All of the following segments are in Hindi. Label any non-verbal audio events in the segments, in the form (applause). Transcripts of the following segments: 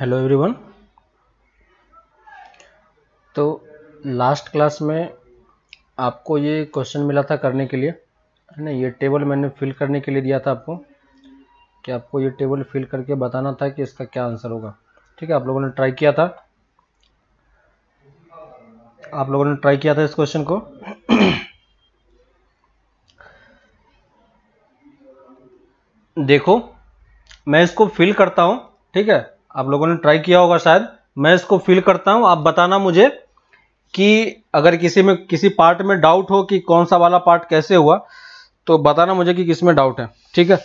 हेलो एवरीवन तो लास्ट क्लास में आपको ये क्वेश्चन मिला था करने के लिए है ना ये टेबल मैंने फिल करने के लिए दिया था आपको कि आपको ये टेबल फिल करके बताना था कि इसका क्या आंसर होगा ठीक है आप लोगों ने ट्राई किया था आप लोगों ने ट्राई किया था इस क्वेश्चन को (clears throat) देखो मैं इसको फिल करता हूँ ठीक है आप लोगों ने ट्राई किया होगा शायद मैं इसको फिल करता हूँ आप बताना मुझे कि अगर किसी में किसी पार्ट में डाउट हो कि कौन सा वाला पार्ट कैसे हुआ तो बताना मुझे कि किस में डाउट है ठीक है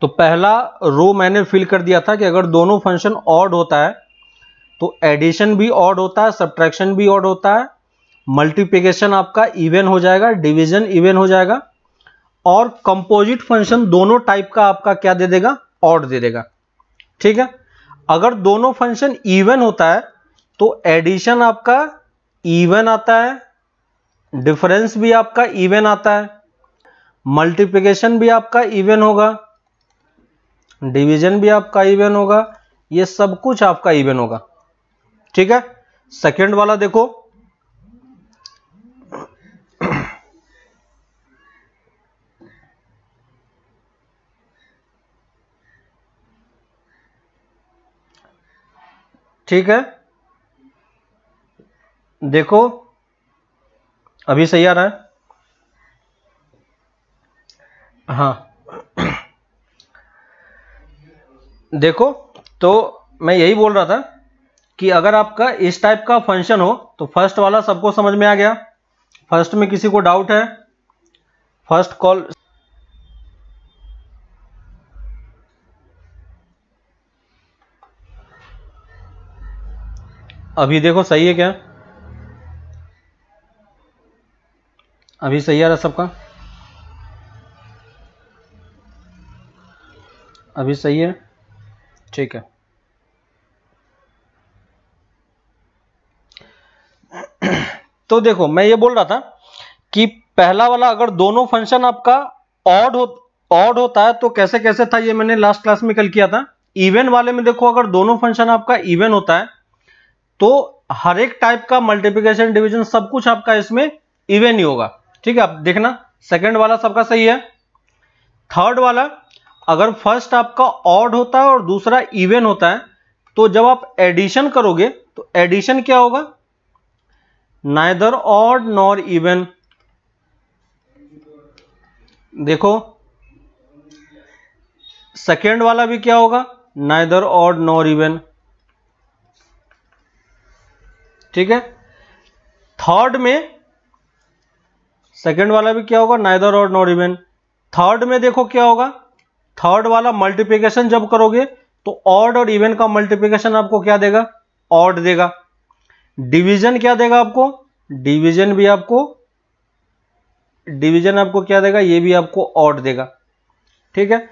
तो पहला रो मैंने फिल कर दिया था कि अगर दोनों फंक्शन ऑड होता है तो एडिशन भी ऑड होता है सब्ट्रैक्शन भी ऑड होता है मल्टीप्लिकेशन आपका इवेन हो जाएगा डिवीजन इवेन हो जाएगा और कंपोजिट फंक्शन दोनों टाइप का आपका क्या दे देगा ऑड दे देगा ठीक है अगर दोनों फंक्शन इवन होता है तो एडिशन आपका इवन आता है डिफरेंस भी आपका इवन आता है मल्टीप्लिकेशन भी आपका इवन होगा डिवीजन भी आपका इवन होगा ये सब कुछ आपका इवन होगा ठीक है सेकंड वाला देखो ठीक है देखो अभी सही आ रहा है हाँ देखो तो मैं यही बोल रहा था कि अगर आपका इस टाइप का फंक्शन हो तो फर्स्ट वाला सबको समझ में आ गया फर्स्ट में किसी को डाउट है फर्स्ट कॉल अभी देखो सही है क्या अभी सही आ रहा सबका अभी सही है ठीक है (clears throat) तो देखो मैं ये बोल रहा था कि पहला वाला अगर दोनों फंक्शन आपका ऑड हो ऑड होता है तो कैसे कैसे था ये मैंने लास्ट क्लास में कल किया था इवेंट वाले में देखो अगर दोनों फंक्शन आपका इवेंट होता है तो हर एक टाइप का मल्टीप्लीकेशन डिविजन सब कुछ आपका इसमें इवेन ही होगा ठीक है आप देखना सेकेंड वाला सबका सही है थर्ड वाला अगर फर्स्ट आपका ऑड होता है और दूसरा इवेन होता है तो जब आप एडिशन करोगे तो एडिशन क्या होगा नाइदर ऑड नॉर इवेन देखो सेकेंड वाला भी क्या होगा नाइदर ऑड नॉर इवेन ठीक है थर्ड में सेकंड वाला भी क्या होगा नाइदर और नॉट इवन थर्ड में देखो क्या होगा थर्ड वाला मल्टीप्लीकेशन जब करोगे तो ऑड और इवन का मल्टीप्लीकेशन आपको क्या देगा ऑड देगा डिवीजन क्या देगा आपको डिवीजन भी आपको डिवीजन आपको क्या देगा ये भी आपको ऑड देगा ठीक है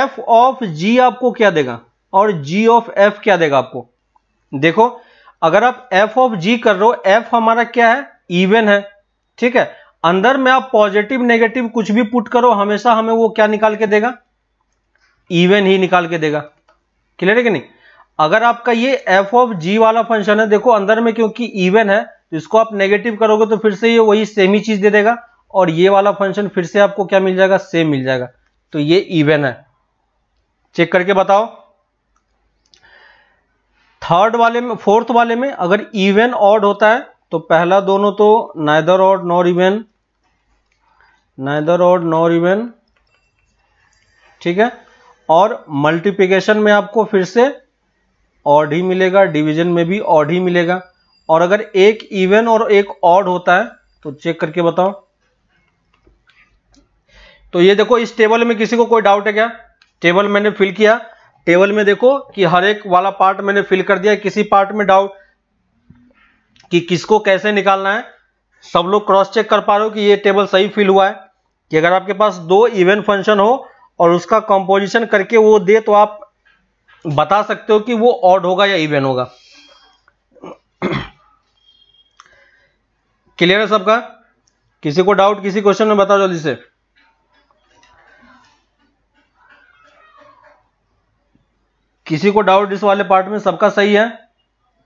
एफ ऑफ जी आपको क्या देगा और जी ऑफ एफ क्या देगा आपको देखो अगर आप एफ ऑफ जी कर रहे हो एफ हमारा क्या है इवन है ठीक है अंदर में आप पॉजिटिव नेगेटिव कुछ भी पुट करो हमेशा हमें वो क्या निकाल के देगा इवन ही निकाल के देगा क्लियर है कि नहीं अगर आपका ये एफ ऑफ जी वाला फंक्शन है देखो अंदर में क्योंकि इवन है तो इसको आप नेगेटिव करोगे तो फिर से ये वही सेम ही चीज दे देगा और ये वाला फंक्शन फिर से आपको क्या मिल जाएगा सेम मिल जाएगा तो ये इवन है चेक करके बताओ थर्ड वाले में फोर्थ वाले में अगर इवेन ऑड होता है तो पहला दोनों तो neither odd nor even neither odd nor even ठीक है और मल्टीप्लिकेशन में आपको फिर से ऑड ही मिलेगा डिवीजन में भी ऑड ही मिलेगा और अगर एक इवेन और एक ऑड होता है तो चेक करके बताओ तो ये देखो इस टेबल में किसी को कोई डाउट है क्या टेबल मैंने फिल किया टेबल में देखो कि हर एक वाला पार्ट मैंने फिल कर दिया किसी पार्ट में डाउट कि किसको कैसे निकालना है सब लोग क्रॉस चेक कर पा रहे हो कि ये टेबल सही फिल हुआ है कि अगर आपके पास दो इवन फंक्शन हो और उसका कंपोजिशन करके वो दे तो आप बता सकते हो कि वो ऑड होगा या इवेंट होगा क्लियर (clears throat) है सबका किसी को डाउट किसी क्वेश्चन में बताओ जल्दी से किसी को डाउट इस वाले पार्ट में सबका सही है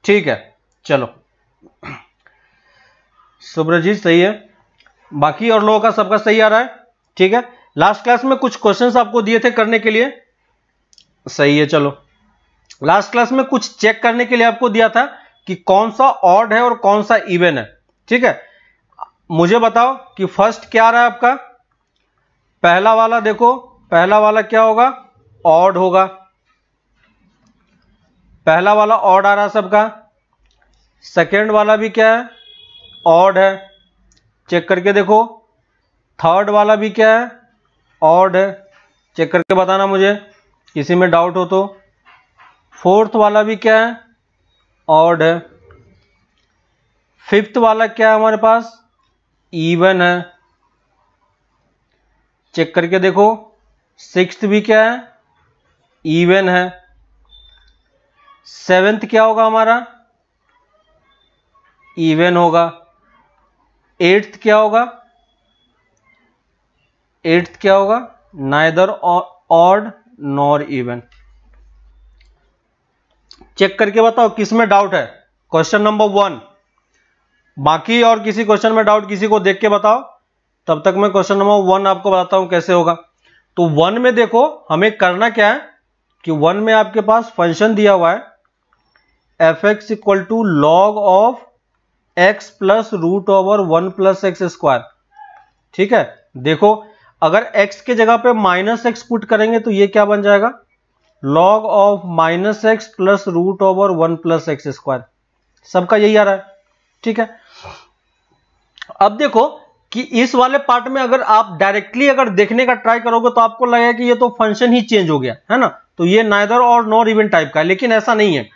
ठीक है चलो सुब्रजीत सही है बाकी और लोगों का सबका सही आ रहा है ठीक है लास्ट क्लास में कुछ क्वेश्चंस आपको दिए थे करने के लिए सही है चलो लास्ट क्लास में कुछ चेक करने के लिए आपको दिया था कि कौन सा ऑड है और कौन सा इवेन है ठीक है मुझे बताओ कि फर्स्ट क्या रहा है आपका पहला वाला देखो पहला वाला क्या होगा ऑड होगा पहला वाला ऑड आ रहा सबका सेकेंड वाला भी क्या है ऑड है चेक करके देखो थर्ड वाला भी क्या है ऑड है चेक करके बताना मुझे किसी में डाउट हो तो फोर्थ वाला भी क्या है ऑड है फिफ्थ वाला क्या है हमारे पास इवन है चेक करके देखो सिक्स्थ भी क्या है इवन है सेवेंथ क्या होगा हमारा इवन होगा एट्थ क्या होगा एट्थ क्या होगा neither odd nor even check करके बताओ किस में डाउट है क्वेश्चन नंबर वन बाकी और किसी क्वेश्चन में डाउट किसी को देख के बताओ तब तक मैं क्वेश्चन नंबर वन आपको बताता हूं कैसे होगा तो वन में देखो हमें करना क्या है कि वन में आपके पास फंक्शन दिया हुआ है f x equal to log of x plus root over one plus x square ठीक है देखो अगर x के जगह पे माइनस एक्स पुट करेंगे तो ये क्या बन जाएगा log of minus x plus root over one plus x square सबका यही आ रहा है ठीक है अब देखो कि इस वाले पार्ट में अगर आप डायरेक्टली अगर देखने का ट्राई करोगे तो आपको लगेगा कि ये तो फंक्शन ही चेंज हो गया है ना तो ये नाइदर और नॉर इवन टाइप का है लेकिन ऐसा नहीं है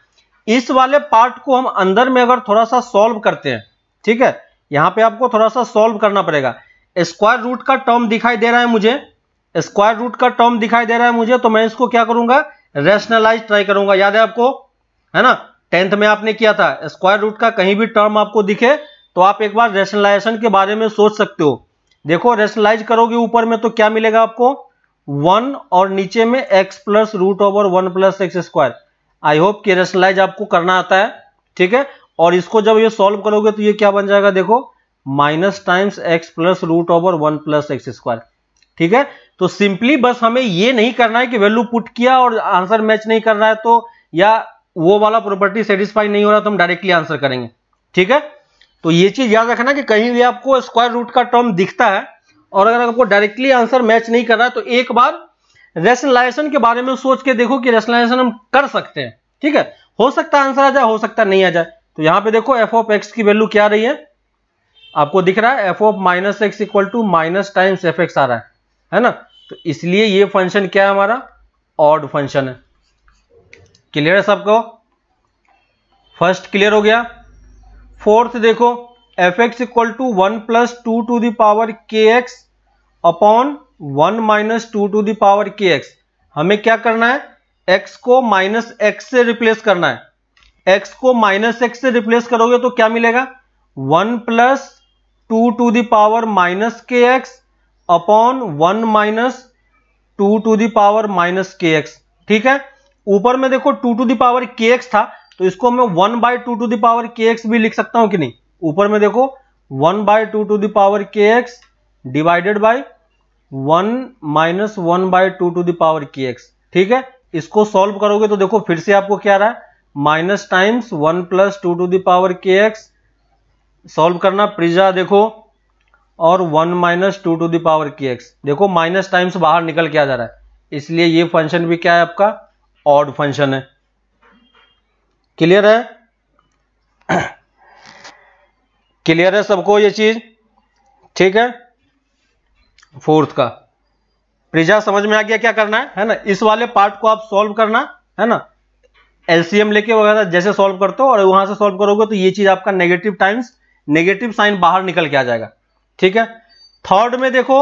इस वाले पार्ट को हम अंदर में अगर थोड़ा सा सॉल्व करते हैं ठीक है यहां पे आपको थोड़ा सा सॉल्व करना पड़ेगा स्क्वायर रूट का टर्म दिखाई दे रहा है मुझे स्क्वायर रूट का टर्म दिखाई दे रहा है मुझे तो मैं इसको क्या करूंगा रेशनलाइज ट्राई करूंगा याद है आपको है ना टेंथ में आपने किया था स्क्वायर रूट का कहीं भी टर्म आपको दिखे तो आप एक बार रेशनलाइजेशन के बारे में सोच सकते हो देखो रेशनलाइज करोगे ऊपर में तो क्या मिलेगा आपको वन और नीचे में x plus root over one plus x square I hope कि रेशनलाइज आपको करना आता है ठीक है और इसको जब ये सॉल्व करोगे तो ये क्या बन जाएगा देखो minus times x plus root over one plus x square ठीक है तो सिंपली बस हमें ये नहीं करना है कि वैल्यू पुट किया और आंसर मैच नहीं कर रहा है तो या वो वाला प्रॉपर्टी सेटिस्फाई नहीं हो रहा तो हम डायरेक्टली आंसर करेंगे ठीक है तो ये चीज याद रखना कि कहीं भी आपको स्क्वायर रूट का टर्म दिखता है और अगर आपको डायरेक्टली आंसर मैच नहीं कर रहा है तो एक बार रेशनलाइजेशन के बारे में सोच के देखो कि रेशनलाइजेशन हम कर सकते हैं ठीक है हो सकता है आंसर आ जाए हो सकता नहीं आ जाए तो यहां पे देखो एफ ऑफ एक्स की वैल्यू क्या रही है आपको दिख रहा है f of minus x equal to minus times f x आ रहा है है ना तो इसलिए ये फंक्शन क्या है हमारा ऑड फंक्शन है क्लियर है सबको फर्स्ट क्लियर हो गया फोर्थ देखो f x equal to one plus two to the power के x upon one minus two to the power के एक्स हमें क्या करना है एक्स को माइनस एक्स से रिप्लेस करना है एक्स को माइनस एक्स से रिप्लेस करोगे तो क्या मिलेगा one plus two to the power minus k x upon one minus two to the power minus k x ठीक है ऊपर में देखो टू टू दावर के एक्स था तो इसको मैं one by two to the power के एक्स भी लिख सकता हूं कि नहीं ऊपर में देखो one by two to the power के x divided by one minus one by two to the power k x ठीक है इसको सॉल्व करोगे तो देखो फिर से आपको क्या रहा है minus times one plus two to the power के एक्स सॉल्व करना प्रिजा देखो और one minus two to the power k x देखो माइनस टाइम्स बाहर निकल के आ जा रहा है इसलिए ये फंक्शन भी क्या है आपका ऑड फंक्शन है क्लियर है क्लियर (clears throat) है सबको ये चीज ठीक है फोर्थ का प्रिजा समझ में आ गया क्या करना है है ना इस वाले पार्ट को आप सॉल्व करना है ना एलसीएम लेके वगैरह जैसे सॉल्व करते हो और वहां से सॉल्व करोगे तो ये चीज आपका नेगेटिव टाइम्स नेगेटिव साइन बाहर निकल के आ जाएगा ठीक है थर्ड में देखो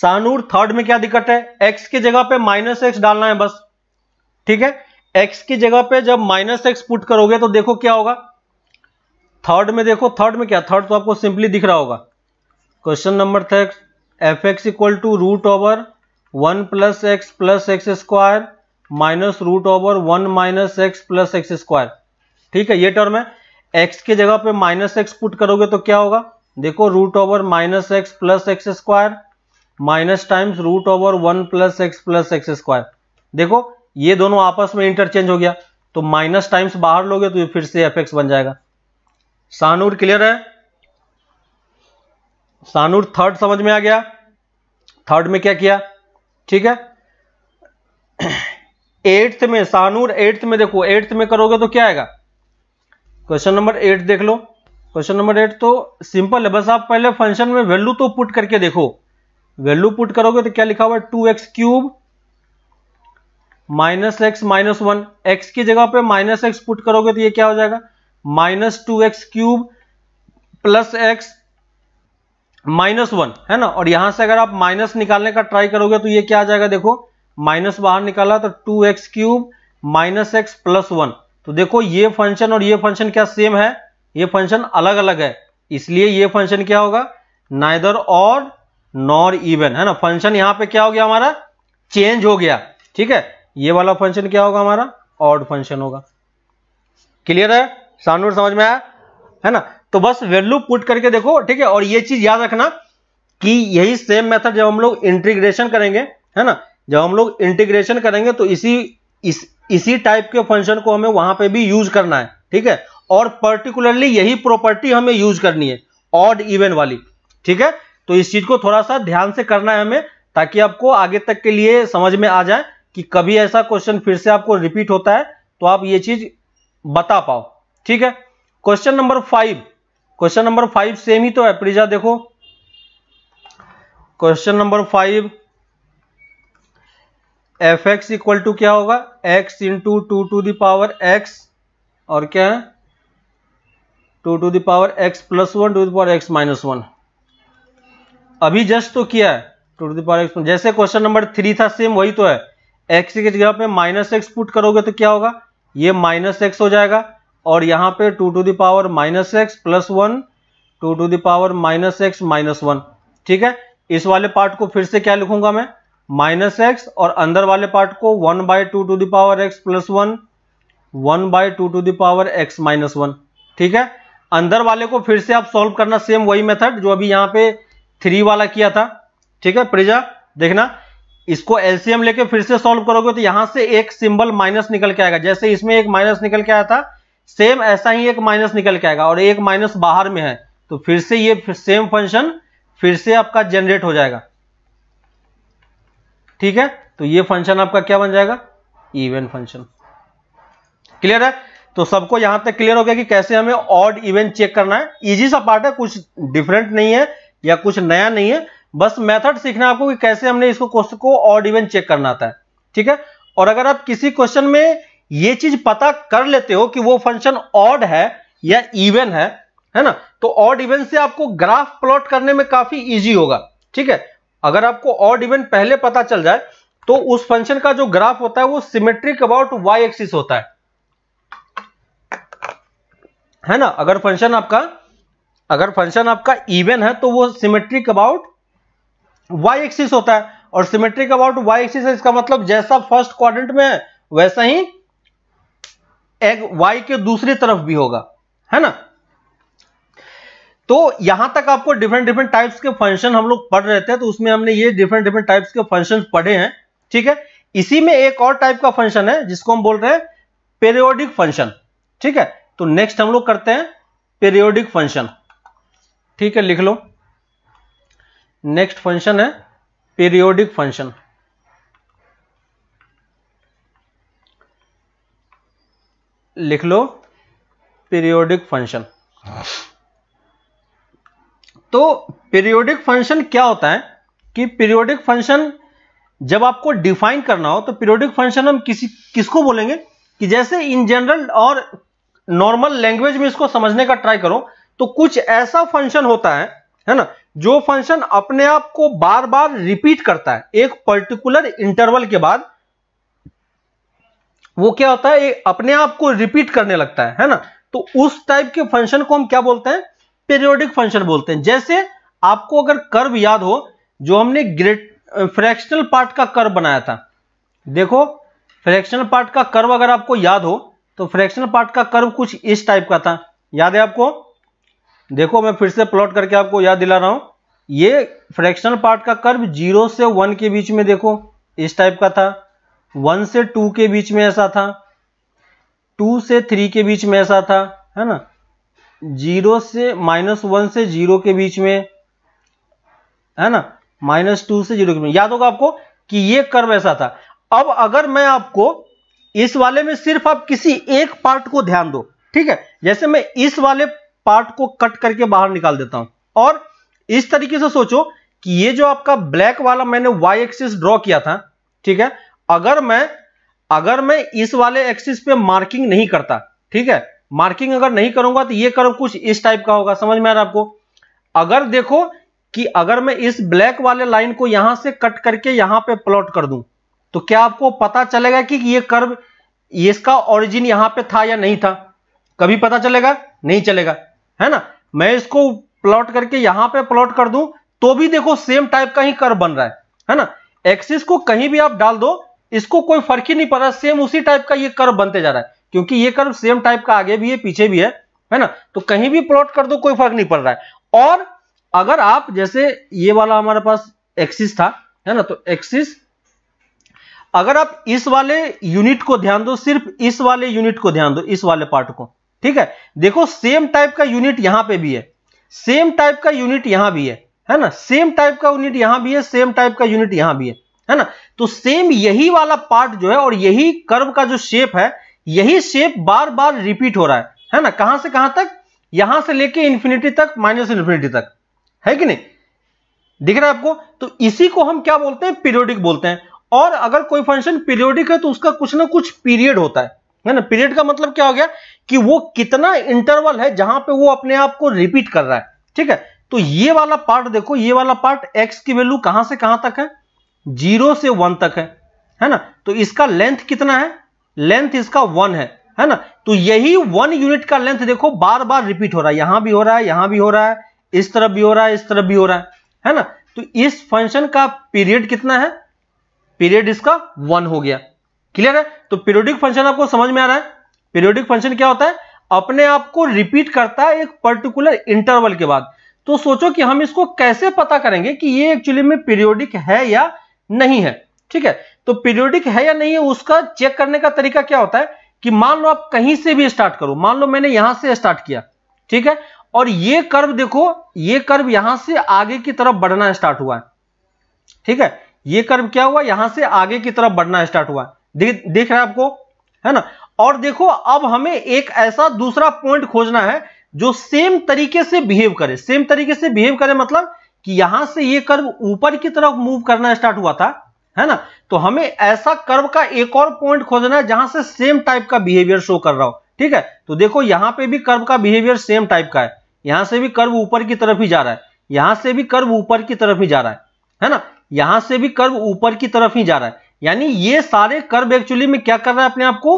सानूर थर्ड में क्या दिक्कत है एक्स की जगह पे माइनस एक्स डालना है बस ठीक है एक्स की जगह पे जब माइनस एक्स पुट करोगे तो देखो क्या होगा थर्ड में देखो थर्ड में क्या थर्ड तो आपको सिंपली दिख रहा होगा question number third f x equal to root over one plus x plus x square minus root over one minus x plus x square ठीक है ये टर्म है एक्स के जगह पे माइनस एक्स पुट करोगे तो क्या होगा देखो root over minus x plus x square minus times root over one plus x plus x square देखो ये दोनों आपस में इंटरचेंज हो गया तो माइनस टाइम्स बाहर लोगे तो ये फिर से एफ एक्स बन जाएगा सानूर क्लियर है सानूर थर्ड समझ में आ गया थर्ड में क्या किया ठीक है एट्थ में सानूर एट्थ में देखो एट्थ में करोगे तो क्या आएगा क्वेश्चन नंबर एट देख लो क्वेश्चन नंबर एट तो सिंपल है बस आप पहले फंक्शन में वैल्यू तो पुट करके देखो वैल्यू पुट करोगे तो क्या लिखा हुआ है two x cube minus x minus one x की जगह पे माइनस एक्स पुट करोगे तो ये क्या हो जाएगा minus two x cube plus x minus one है ना और यहां से अगर आप माइनस निकालने का ट्राई करोगे तो ये क्या आ जाएगा देखो माइनस बाहर निकाला तो two x cube minus x plus one तो देखो ये फंक्शन और ये फंक्शन क्या सेम है ये फंक्शन अलग अलग है इसलिए ये फंक्शन क्या होगा नाइदर और नॉर इवन है ना फंक्शन यहां पे क्या हो गया हमारा चेंज हो गया ठीक है ये वाला फंक्शन क्या होगा हमारा ऑड फंक्शन होगा क्लियर है सानूर समझ में आया है ना तो बस वैल्यू पुट करके देखो ठीक है और ये चीज याद रखना कि यही सेम मेथड जब हम लोग इंटीग्रेशन करेंगे है ना जब हम लोग इंटीग्रेशन करेंगे तो इसी इस इसी टाइप के फंक्शन को हमें वहां पे भी यूज करना है ठीक है और पर्टिकुलरली यही प्रॉपर्टी हमें यूज करनी है ऑड इवन वाली ठीक है तो इस चीज को थोड़ा सा ध्यान से करना है हमें ताकि आपको आगे तक के लिए समझ में आ जाए कि कभी ऐसा क्वेश्चन फिर से आपको रिपीट होता है तो आप ये चीज बता पाओ ठीक है question number five question number five same ही तो है प्रिजा देखो question number five f x equal to क्या होगा x into two to the power x और क्या है two to the power x plus one two the power x minus minus one just तो किया है टू टू दावर एक्स जैसे क्वेश्चन नंबर थ्री था सेम वही तो है एक्स की जगह पे माइनस एक्स पुट करोगे तो क्या होगा ये माइनस एक्स हो जाएगा और यहाँ पे two to the power minus x plus one two to the power minus x minus one ठीक है इस वाले पार्ट को फिर से क्या लिखूंगा मैं माइनस एक्स और अंदर वाले पार्ट को one by two to the power x plus one one by two to the power x minus one ठीक है अंदर वाले को फिर से आप सॉल्व करना सेम वही मेथड जो अभी यहाँ पे थ्री वाला किया था ठीक है प्रिजा देखना इसको एलसीएम लेके फिर से सॉल्व करोगे तो यहां से एक सिंबल माइनस निकल के आएगा जैसे इसमें एक माइनस निकल के आया था सेम ऐसा ही एक माइनस निकल के आएगा और एक माइनस बाहर में है तो फिर से ये सेम फंक्शन फिर से आपका जनरेट हो जाएगा ठीक है तो ये फंक्शन आपका क्या बन जाएगा इवन फंक्शन क्लियर है तो सबको यहां तक क्लियर हो गया कि कैसे हमें ऑड इवेंट चेक करना है इजी सा पार्ट है कुछ डिफरेंट नहीं है या कुछ नया नहीं है बस मेथड सीखना है आपको कि कैसे हमने इसको क्वेश्चन को ऑड इवेंट चेक करना आता है ठीक है और अगर आप किसी क्वेश्चन में ये चीज पता कर लेते हो कि वो फंक्शन ऑड है या इवन है है ना तो ऑड इवन से आपको ग्राफ प्लॉट करने में काफी इजी होगा ठीक है अगर आपको ऑड इवन पहले पता चल जाए तो उस फंक्शन का जो ग्राफ होता है वो सिमेट्रिक अबाउट वाई एक्सिस होता है है ना अगर फंक्शन आपका अगर फंक्शन आपका इवन है तो वो सिमेट्रिक अबाउट वाई एक्सिस होता है और सिमेट्रिक अबाउट वाई एक्सिस इसका मतलब जैसा फर्स्ट क्वाड्रेंट में है वैसा ही एग वाई के दूसरी तरफ भी होगा है ना तो यहां तक आपको डिफरेंट डिफरेंट टाइप्स के फंक्शन हम लोग पढ़ रहे थे तो उसमें हमने ये डिफरेंट डिफरेंट टाइप्स के फंक्शन पढ़े हैं ठीक है इसी में एक और टाइप का फंक्शन है जिसको हम बोल रहे हैं पेरियोडिक फंक्शन ठीक है तो नेक्स्ट हम लोग करते हैं पेरियोडिक फंक्शन ठीक है लिख लो नेक्स्ट फंक्शन है पेरियोडिक फंक्शन लिख लो पीरियोडिक फंक्शन तो पीरियोडिक फंक्शन क्या होता है कि पीरियोडिक फंक्शन जब आपको डिफाइन करना हो तो पीरियोडिक फंक्शन हम किसी किसको बोलेंगे कि जैसे इन जनरल और नॉर्मल लैंग्वेज में इसको समझने का ट्राई करो तो कुछ ऐसा फंक्शन होता है है ना जो फंक्शन अपने आप को बार बार रिपीट करता है एक पर्टिकुलर इंटरवल के बाद वो क्या होता है अपने आप को रिपीट करने लगता है है ना तो उस टाइप के फंक्शन को हम क्या बोलते हैं पीरियोडिक फंक्शन बोलते हैं जैसे आपको अगर कर्व याद हो जो हमने ग्रेट फ्रैक्शनल पार्ट का कर्व बनाया था देखो फ्रैक्शनल पार्ट का कर्व अगर आपको याद हो तो फ्रैक्शनल पार्ट का कर्व कुछ इस टाइप का था याद है आपको देखो मैं फिर से प्लॉट करके आपको याद दिला रहा हूं ये फ्रैक्शनल पार्ट का कर्व जीरो से वन के बीच में देखो इस टाइप का था वन से टू के बीच में ऐसा था टू से थ्री के बीच में ऐसा था है ना जीरो से माइनस वन से जीरो के बीच में है ना माइनस टू से जीरो के बीच याद होगा आपको कि ये कर्व ऐसा था अब अगर मैं आपको इस वाले में सिर्फ आप किसी एक पार्ट को ध्यान दो ठीक है जैसे मैं इस वाले पार्ट को कट करके बाहर निकाल देता हूं और इस तरीके से सोचो कि ये जो आपका ब्लैक वाला मैंने वाई एक्सिस ड्रॉ किया था ठीक है अगर मैं अगर मैं इस वाले एक्सिस पे मार्किंग नहीं करता ठीक है मार्किंग अगर नहीं करूंगा तो ये कर्व कुछ इस टाइप का होगा समझ में आ रहा आपको अगर देखो कि अगर मैं इस ब्लैक वाले लाइन को यहां से कट करके यहां पे प्लॉट कर दूं तो क्या आपको पता चलेगा कि ये कर्व इसका ओरिजिन यहां पे था या नहीं था कभी पता चलेगा नहीं चलेगा है ना मैं इसको प्लॉट करके यहां पे प्लॉट कर दूं तो भी देखो सेम टाइप का ही कर्व बन रहा है है ना एक्सिस को कहीं भी आप डाल दो इसको कोई फर्क ही नहीं पड़ा सेम उसी टाइप का ये कर्व बनते जा रहा है क्योंकि ये कर्व सेम टाइप का आगे भी है पीछे भी है है ना तो कहीं भी प्लॉट कर दो कोई फर्क नहीं पड़ रहा है और अगर आप जैसे ये वाला हमारे पास एक्सिस था है ना तो एक्सिस अगर आप इस वाले यूनिट को ध्यान दो सिर्फ इस वाले यूनिट को ध्यान दो इस वाले पार्ट को ठीक है देखो सेम टाइप का यूनिट यहां पे भी है सेम टाइप का यूनिट यहां भी है है ना सेम टाइप का यूनिट यहां भी है सेम टाइप का यूनिट यहां भी है है ना तो सेम यही वाला पार्ट जो है और यही कर्व का जो शेप है यही शेप बार बार रिपीट हो रहा है है ना कहां से कहां तक यहां से लेके इंफिनिटी तक माइनस इंफिनिटी तक है कि नहीं दिख रहा है आपको तो इसी को हम क्या बोलते हैं पीरियोडिक बोलते हैं और अगर कोई फंक्शन पीरियोडिक है तो उसका कुछ ना कुछ पीरियड होता है है ना पीरियड का मतलब क्या हो गया कि वो कितना इंटरवल है जहां पे वो अपने आप को रिपीट कर रहा है ठीक है तो ये वाला पार्ट देखो ये वाला पार्ट एक्स की वैल्यू कहां से कहां तक है जीरो से वन तक है है ना तो इसका लेंथ कितना है लेंथ इसका वन है है ना तो यही वन यूनिट का लेंथ देखो बार बार रिपीट हो रहा है यहां भी हो रहा है यहां भी हो रहा है इस तरफ भी हो रहा है इस तरफ भी हो रहा है है ना तो इस फंक्शन का पीरियड कितना है पीरियड इसका वन हो गया क्लियर है तो पीरियोडिक फंक्शन आपको समझ में आ रहा है पीरियोडिक फंक्शन क्या होता है अपने आप को रिपीट करता है एक पर्टिकुलर इंटरवल के बाद तो सोचो कि हम इसको कैसे पता करेंगे कि ये एक्चुअली में पीरियोडिक है या नहीं है ठीक है तो पीरियोडिक है या नहीं है उसका चेक करने का तरीका क्या होता है कि मान लो आप कहीं से भी स्टार्ट करो मान लो मैंने यहां से स्टार्ट किया ठीक है और ये कर्व देखो ये कर्व यहां से आगे की तरफ बढ़ना स्टार्ट हुआ है ठीक है ये कर्व क्या हुआ यहां से आगे की तरफ बढ़ना स्टार्ट हुआ देख रहे हैं आपको है ना और देखो अब हमें एक ऐसा दूसरा पॉइंट खोजना है जो सेम तरीके से बिहेव करे सेम तरीके से बिहेव करे मतलब कि यहां से ये कर्व ऊपर की तरफ मूव करना स्टार्ट हुआ था है ना तो हमें ऐसा कर्व का एक और पॉइंट खोजना है जहां से सेम टाइप का बिहेवियर शो कर रहा हो ठीक है तो देखो यहां पे भी कर्व का बिहेवियर सेम टाइप का है यहां से भी कर्व ऊपर की तरफ ही जा रहा है यहां से भी कर्व ऊपर की तरफ ही जा रहा है है ना यहां से भी कर्व ऊपर की तरफ ही जा रहा है यानी ये सारे कर्व एक्चुअली में क्या कर रहा है अपने आप को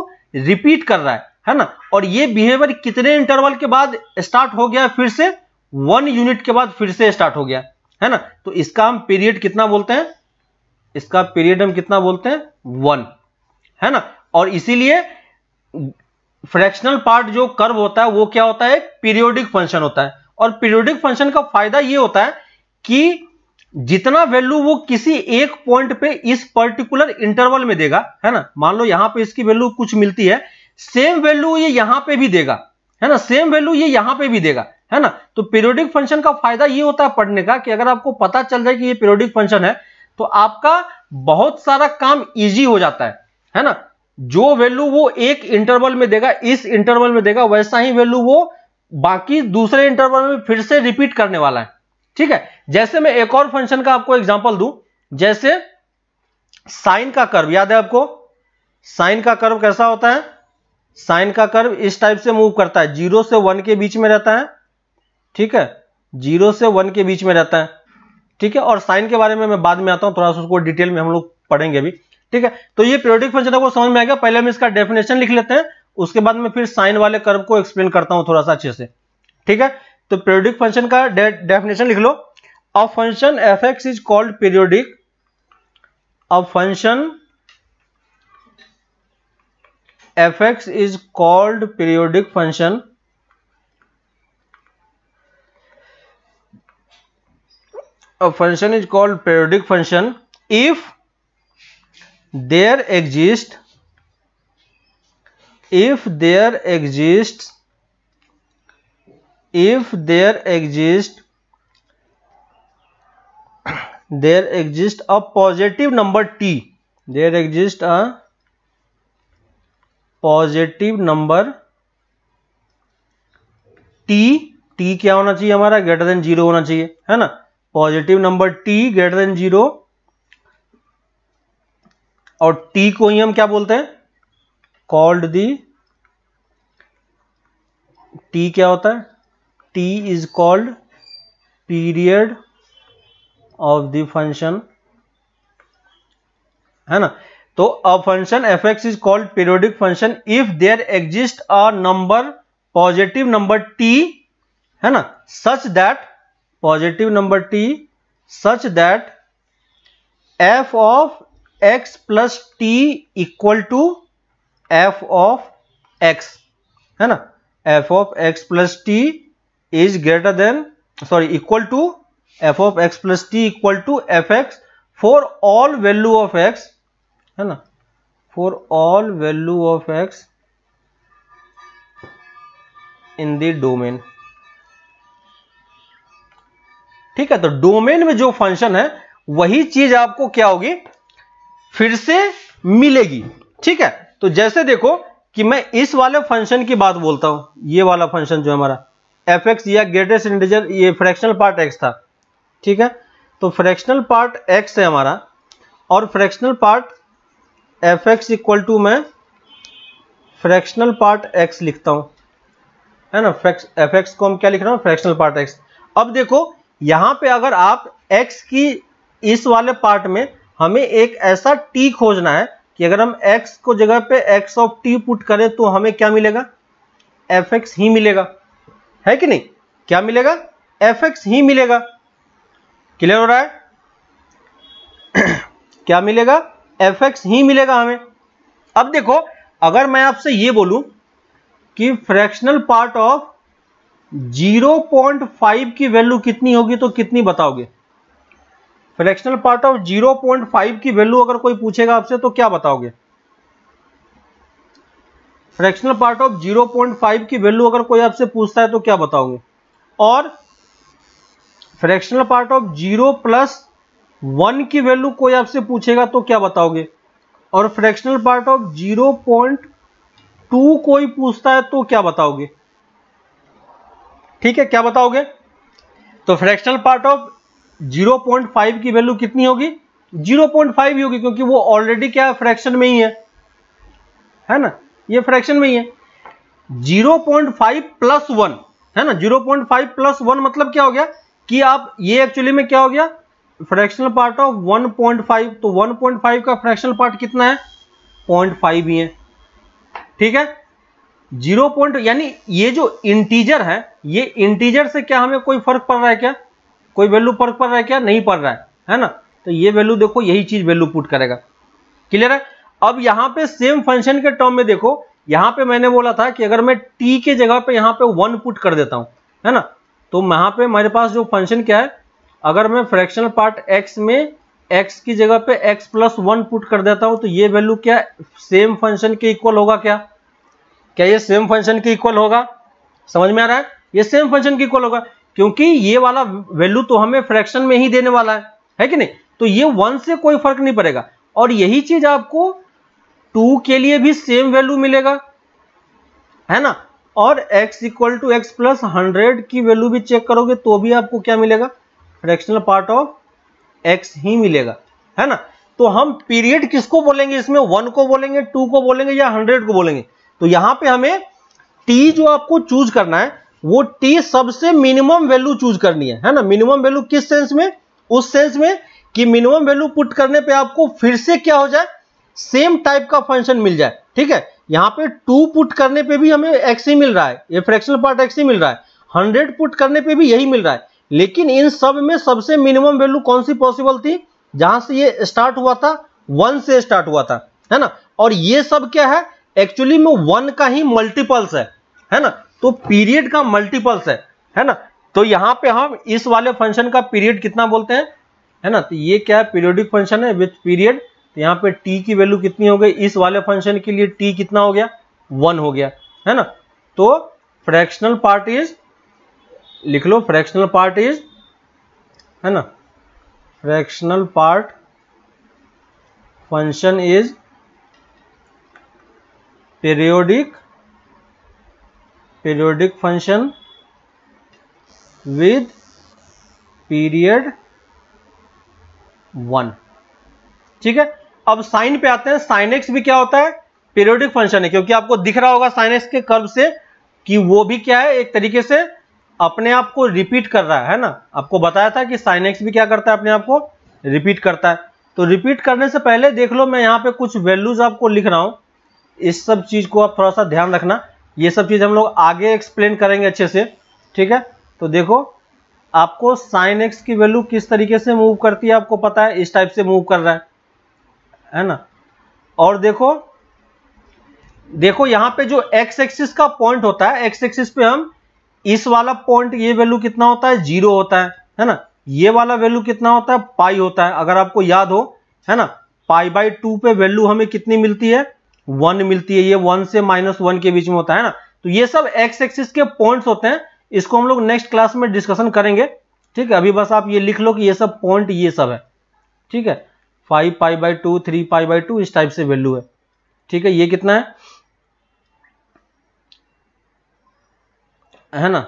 रिपीट कर रहा है है ना और ये बिहेवियर कितने इंटरवल के बाद स्टार्ट हो गया फिर से वन यूनिट के बाद फिर से स्टार्ट हो गया है ना तो इसका हम पीरियड कितना बोलते हैं इसका पीरियड हम कितना बोलते हैं वन है ना और इसीलिए फ्रैक्शनल पार्ट जो कर्व होता है वो क्या होता है पीरियोडिक फंक्शन होता है और पीरियोडिक फंक्शन का फायदा ये होता है कि जितना वैल्यू वो किसी एक पॉइंट पे इस पर्टिकुलर इंटरवल में देगा है ना मान लो यहां पे इसकी वैल्यू कुछ मिलती है सेम वैल्यू ये यहां पे भी देगा है ना सेम वैल्यू ये यहां पे भी देगा है ना तो पीरियोडिक फंक्शन का फायदा ये होता है पढ़ने का कि अगर आपको पता चल जाए कि ये पीरियोडिक फंक्शन है तो आपका बहुत सारा काम इजी हो जाता है है ना जो वैल्यू वो एक इंटरवल में देगा इस इंटरवल में देगा वैसा ही वैल्यू वो बाकी दूसरे इंटरवल में फिर से रिपीट करने वाला है ठीक है जैसे मैं एक और फंक्शन का आपको एग्जाम्पल दू जैसे साइन का कर्व याद है आपको साइन का कर्व कैसा होता है साइन का कर्व इस टाइप से मूव करता है जीरो से वन के बीच में रहता है ठीक है जीरो से वन के बीच में रहता है ठीक है और साइन के बारे में मैं बाद में आता हूँ थोड़ा सा उसको डिटेल में हम लोग पढ़ेंगे अभी ठीक है तो ये पीरियोडिक फंक्शन आपको समझ में आएगा पहले हम इसका डेफिनेशन लिख लेते हैं उसके बाद में फिर साइन वाले कर्व को एक्सप्लेन करता हूँ थोड़ा सा अच्छे से ठीक है तो पीरियोडिक फंक्शन का डेफिनेशन लिख लो a function f x is called periodic a function f x is called periodic function a function is called periodic function if there exist if there exists if there exist there exist a positive number t there exist a positive number t t kya hona chahiye hamara greater than 0 hona chahiye hai na positive number t greater than zero और टी को ही हम क्या बोलते हैं कॉल्ड दी टी क्या होता है t is called period of the function है ना तो a function f x is called periodic function if there exist a number positive number t है ना such that positive number t such that f of x plus t equal to f of x है ना f of x plus t is greater than sorry equal to f of x plus t equal to f x for all value of x है ना for all value of x in the domain ठीक है तो डोमेन में जो फंक्शन है वही चीज आपको क्या होगी फिर से मिलेगी ठीक है तो जैसे देखो कि मैं इस वाले फंक्शन की बात बोलता हूं ये वाला फंक्शन जो हमारा एफ एक्स या ग्रेटेस्ट इंटीजर ये फ्रैक्शनल पार्ट एक्स था ठीक है तो फ्रैक्शनल पार्ट एक्स है हमारा और fractional part f x equal to मैं फ्रैक्शनल पार्ट एक्स लिखता हूं है ना एफ एक्स को हम क्या लिख रहा हूं फ्रैक्शनल पार्ट एक्स अब देखो यहां पे अगर आप x की इस वाले पार्ट में हमें एक ऐसा t खोजना है कि अगर हम x को जगह पे x ऑफ t पुट करें तो हमें क्या मिलेगा एफ एक्स ही मिलेगा है कि नहीं क्या मिलेगा एफ एक्स ही मिलेगा क्लियर हो रहा है (clears throat) क्या मिलेगा एफ एक्स ही मिलेगा हमें अब देखो अगर मैं आपसे ये बोलूं कि फ्रैक्शनल पार्ट ऑफ 0.5 की वैल्यू कितनी होगी तो कितनी बताओगे फ्रैक्शनल पार्ट ऑफ 0.5 की वैल्यू अगर कोई पूछेगा आपसे तो क्या बताओगे फ्रैक्शनल पार्ट ऑफ 0.5 की वैल्यू अगर कोई आपसे पूछता है तो क्या बताओगे और fractional part of zero plus one की वैल्यू कोई आपसे पूछेगा तो क्या बताओगे और fractional part of zero point two कोई पूछता है तो क्या बताओगे ठीक है क्या बताओगे तो फ्रैक्शनल पार्ट ऑफ 0.5 की वैल्यू कितनी होगी 0.5 ही होगी क्योंकि वो ऑलरेडी क्या फ्रैक्शन में ही है है ना ये फ्रैक्शन में ही है 0.5 प्लस वन है ना 0.5 प्लस वन मतलब क्या हो गया कि आप ये एक्चुअली में क्या हो गया फ्रैक्शनल पार्ट ऑफ 1.5 तो 1.5 का फ्रैक्शनल पार्ट कितना है पॉइंट ही है ठीक है जीरो पॉइंट यानी ये जो इंटीजर है ये इंटीजर से क्या हमें कोई फर्क पड़ रहा है क्या कोई वैल्यू फर्क पड़ रहा है क्या नहीं पड़ रहा है है ना तो ये वैल्यू देखो यही चीज वैल्यू पुट करेगा क्लियर है अब यहाँ पे सेम फंक्शन के टर्म में देखो यहाँ पे मैंने बोला था कि अगर मैं टी के जगह पे यहाँ पे वन पुट कर देता हूँ है ना तो यहां पे मेरे पास जो फंक्शन क्या है अगर मैं फ्रैक्शनल पार्ट एक्स में एक्स की जगह पे एक्स प्लस वन पुट कर देता हूं तो ये वैल्यू क्या सेम फंक्शन के इक्वल होगा क्या क्या ये सेम फंक्शन के इक्वल होगा समझ में आ रहा है ये सेम फंक्शन के इक्वल होगा क्योंकि ये वाला वैल्यू तो हमें फ्रैक्शन में ही देने वाला है है कि नहीं तो ये वन से कोई फर्क नहीं पड़ेगा और यही चीज आपको टू के लिए भी सेम वैल्यू मिलेगा है ना और x equal to x plus hundred की वैल्यू भी चेक करोगे तो भी आपको क्या मिलेगा फ्रैक्शनल पार्ट ऑफ x ही मिलेगा है ना तो हम पीरियड किसको बोलेंगे इसमें वन को बोलेंगे टू को बोलेंगे या हंड्रेड को बोलेंगे तो यहां पे हमें टी जो आपको चूज करना है वो टी सबसे मिनिमम वैल्यू चूज करनी है है ना मिनिमम वैल्यू किस सेंस में उस सेंस में कि मिनिमम वैल्यू पुट करने पे आपको फिर से क्या हो जाए सेम टाइप का फंक्शन मिल जाए ठीक है यहां पे टू पुट करने पे भी हमें एक्स ही मिल रहा है ये फ्रैक्शनल पार्ट एक्स ही मिल रहा है हंड्रेड पुट करने पे भी यही मिल रहा है लेकिन इन सब में सबसे मिनिमम वैल्यू कौन सी पॉसिबल थी जहां से ये स्टार्ट हुआ था वन से स्टार्ट हुआ था है ना और ये सब क्या है एक्चुअली में वन का ही मल्टीपल्स है है ना तो पीरियड का मल्टीपल्स है है ना तो यहां पे हम इस वाले फंक्शन का पीरियड कितना बोलते हैं है ना तो ये क्या है पीरियोडिक फंक्शन है विथ पीरियड तो यहाँ पे टी की वैल्यू कितनी हो गई इस वाले फंक्शन के लिए टी कितना हो गया वन हो गया है ना तो फ्रैक्शनल पार्ट इज लिख लो फ्रैक्शनल पार्ट इज है ना fractional part function is periodic periodic function with period one ठीक है अब साइन पे आते हैं साइन एक्स भी क्या होता है पीरियोडिक फंक्शन है क्योंकि आपको दिख रहा होगा साइन एक्स के कर्व से कि वो भी क्या है एक तरीके से अपने आप को रिपीट कर रहा है, है ना आपको बताया था कि साइन एक्स भी क्या करता है अपने आप को रिपीट करता है तो रिपीट करने से पहले देख लो मैं यहां पे कुछ वैल्यूज आपको लिख रहा हूं इस सब चीज़ को आप थोड़ा सा ध्यान रखना ये सब चीज़ हम लोग आगे एक्सप्लेन करेंगे अच्छे से ठीक है तो देखो आपको साइन एक्स की वैल्यू किस तरीके से मूव करती है आपको पता है इस टाइप से मूव कर रहा है है ना और देखो देखो यहां पे जो एक्स एक्सिस का पॉइंट होता है एक्स एक्सिस पे हम इस वाला पॉइंट ये वैल्यू कितना होता है जीरो होता है है ना ये वाला वैल्यू कितना होता है पाई होता है अगर आपको याद हो है ना पाई बाई टू पे वैल्यू हमें कितनी मिलती है वन मिलती है ये वन से माइनस वन के बीच में होता है ना तो ये सब एक्स एक्सिस के पॉइंट्स होते हैं इसको हम लोग नेक्स्ट क्लास में डिस्कशन करेंगे ठीक है अभी बस आप ये लिख लो कि ये सब पॉइंट ये सब है ठीक है five pi by two three pi by two इस टाइप से वैल्यू है ठीक है ये कितना है है ना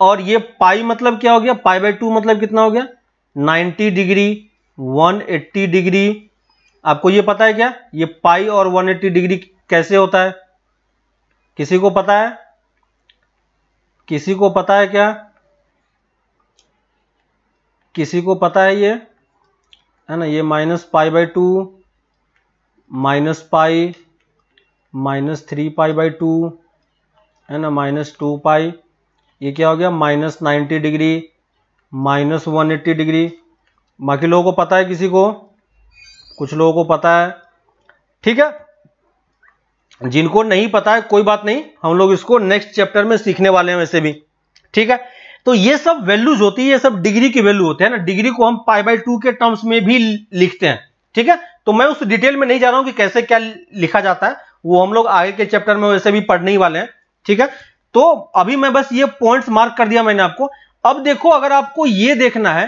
और ये पाई मतलब क्या हो गया पाई बाई टू मतलब कितना हो गया 90 डिग्री 180 डिग्री आपको ये पता है क्या ये पाई और 180 डिग्री कैसे होता है किसी को पता है किसी को पता है क्या किसी को पता है ये है ना ये minus pi by two minus pi minus three pi by two है ना माइनस टू पाई ये क्या हो गया minus ninety degree minus one eighty degree बाकी लोगों को पता है किसी को कुछ लोगों को पता है ठीक है जिनको नहीं पता है कोई बात नहीं हम लोग इसको नेक्स्ट चैप्टर में सीखने वाले हैं वैसे भी ठीक है तो ये सब वैल्यूज होती है ये सब डिग्री की वैल्यू होते हैं ना डिग्री को हम पाई बाई टू के टर्म्स में भी लिखते हैं ठीक है तो मैं उस डिटेल में नहीं जा रहा हूं कि कैसे क्या लिखा जाता है वो हम लोग आगे के चैप्टर में वैसे भी पढ़ने ही वाले हैं ठीक है तो अभी मैं बस ये पॉइंट्स मार्क कर दिया मैंने आपको अब देखो अगर आपको ये देखना है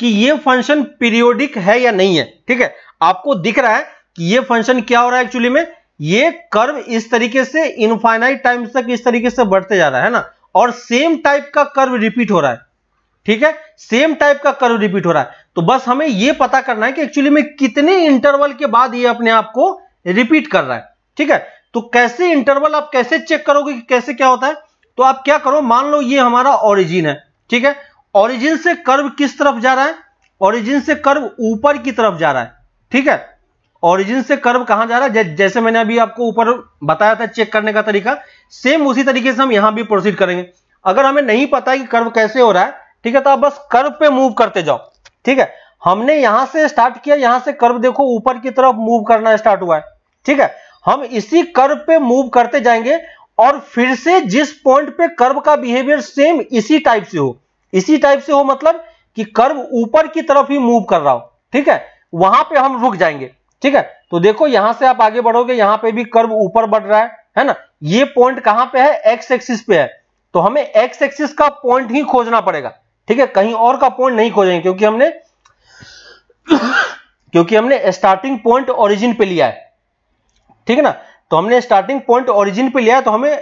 कि ये फंक्शन पीरियोडिक है या नहीं है ठीक है आपको दिख रहा है कि ये फंक्शन क्या हो रहा है एक्चुअली में ये कर्व इस तरीके से इनफाइनाइट टाइम तक इस तरीके से बढ़ते जा रहा है, ना और सेम टाइप का कर्व रिपीट हो रहा है ठीक है सेम टाइप का कर्व रिपीट हो रहा है तो बस हमें यह पता करना है कि एक्चुअली में कितने इंटरवल के बाद ये अपने आप को रिपीट कर रहा है ठीक है तो कैसे इंटरवल आप कैसे चेक करोगे कि कैसे क्या होता है तो आप क्या करो मान लो ये हमारा ओरिजिन है ठीक है ओरिजिन से कर्व किस तरफ जा रहा है ओरिजिन से कर्व ऊपर की तरफ जा रहा है ठीक है ऑरिजिन से कर्व कहां जा रहा है जै, जैसे मैंने अभी आपको ऊपर बताया था चेक करने का तरीका सेम उसी तरीके से हम यहां भी प्रोसीड करेंगे अगर हमें नहीं पता कि कर्व कैसे हो रहा है ठीक है तो आप बस कर्व पे मूव करते जाओ ठीक है हमने यहां से स्टार्ट किया यहां से कर्व देखो ऊपर की तरफ मूव करना स्टार्ट हुआ है ठीक है हम इसी कर्व पे मूव करते जाएंगे और फिर से जिस पॉइंट पे कर्व का बिहेवियर सेम इसी टाइप से हो इसी टाइप से हो मतलब कि कर्व ऊपर की तरफ ही मूव कर रहा हो ठीक है वहां पे हम रुक जाएंगे ठीक है तो देखो यहां से आप आगे बढ़ोगे यहां पे भी कर्व ऊपर बढ़ रहा है है ना ये पॉइंट कहां पे है एक्स एक्सिस पे है तो हमें एक्स एक्सिस का पॉइंट ही खोजना पड़ेगा ठीक है कहीं और का पॉइंट नहीं खोजेंगे क्योंकि हमने (coughs) क्योंकि हमने स्टार्टिंग पॉइंट ओरिजिन पे लिया है ठीक है ना तो हमने स्टार्टिंग पॉइंट ओरिजिन पे लिया है तो हमें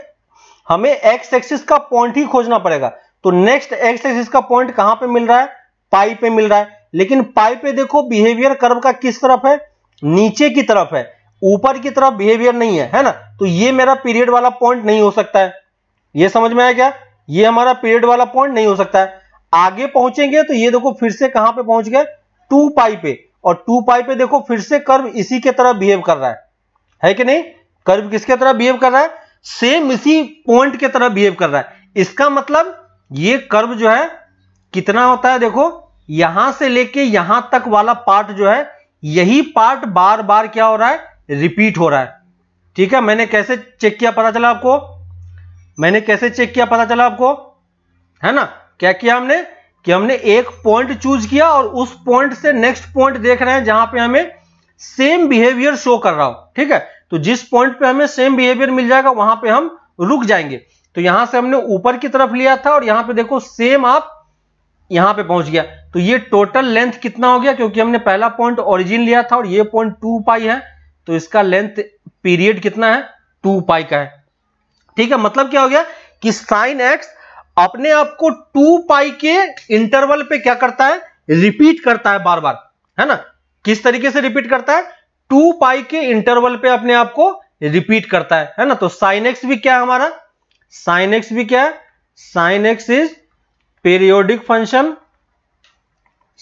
हमें एक्स एक्सिस का पॉइंट ही खोजना पड़ेगा तो नेक्स्ट एक्स एक्सिस का पॉइंट कहां पे मिल रहा है पाई पे मिल रहा है लेकिन पाई पे देखो बिहेवियर कर्व का किस तरफ है नीचे की तरफ है ऊपर की तरफ बिहेवियर नहीं है है ना तो ये मेरा पीरियड वाला पॉइंट नहीं हो सकता है ये समझ में आया क्या ये हमारा पीरियड वाला पॉइंट नहीं हो सकता है आगे पहुंचेंगे तो ये देखो फिर से कहां पे पहुंच गए टू पाई पे और टू पाई पे देखो फिर से कर्व इसी के तरह बिहेव कर रहा है है कि नहीं कर्व किसके तरह बिहेव कर रहा है सेम इसी पॉइंट के तरह बिहेव कर रहा है इसका मतलब ये कर्व जो है कितना होता है देखो यहां से लेके यहां तक वाला पार्ट जो है यही पार्ट बार बार क्या हो रहा है रिपीट हो रहा है ठीक है मैंने कैसे चेक किया पता चला आपको मैंने कैसे चेक किया पता चला आपको है ना क्या किया हमने कि हमने एक पॉइंट चूज किया और उस पॉइंट से नेक्स्ट पॉइंट देख रहे हैं जहां पे हमें सेम बिहेवियर शो कर रहा हो ठीक है तो जिस पॉइंट पे हमें सेम बिहेवियर मिल जाएगा वहां पे हम रुक जाएंगे तो यहां से हमने ऊपर की तरफ लिया था और यहां पे देखो सेम आप यहां पे पहुंच गया तो ये टोटल लेंथ कितना हो गया क्योंकि हमने पहला पॉइंट ओरिजिन लिया था और ये पॉइंट टू पाई है तो इसका लेंथ पीरियड कितना है टू पाई का है ठीक है मतलब क्या हो गया कि साइन एक्स अपने आप को टू पाई के इंटरवल पे क्या करता है रिपीट करता है बार बार है ना किस तरीके से रिपीट करता है टू पाई के इंटरवल पे अपने आप को रिपीट करता है है ना तो साइन एक्स भी क्या है हमारा साइन एक्स भी क्या है sine x is periodic function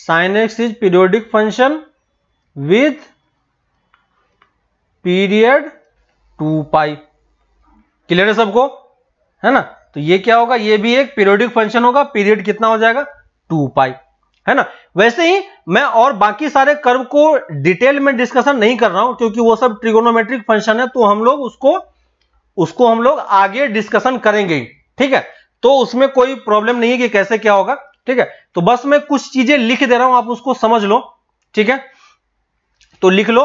sine x is periodic function with period two pi clear है सबको है ना तो ये क्या होगा ये भी एक पीरियोडिक फंक्शन होगा पीरियड कितना हो जाएगा टू पाई है ना वैसे ही मैं और बाकी सारे कर्व को डिटेल में डिस्कशन नहीं कर रहा हूं क्योंकि वो सब ट्रिगोनोमेट्रिक फंक्शन है तो हम लोग उसको उसको हम लोग आगे डिस्कशन करेंगे ठीक है तो उसमें कोई प्रॉब्लम नहीं है कि कैसे क्या होगा ठीक है तो बस मैं कुछ चीजें लिख दे रहा हूं आप उसको समझ लो ठीक है तो लिख लो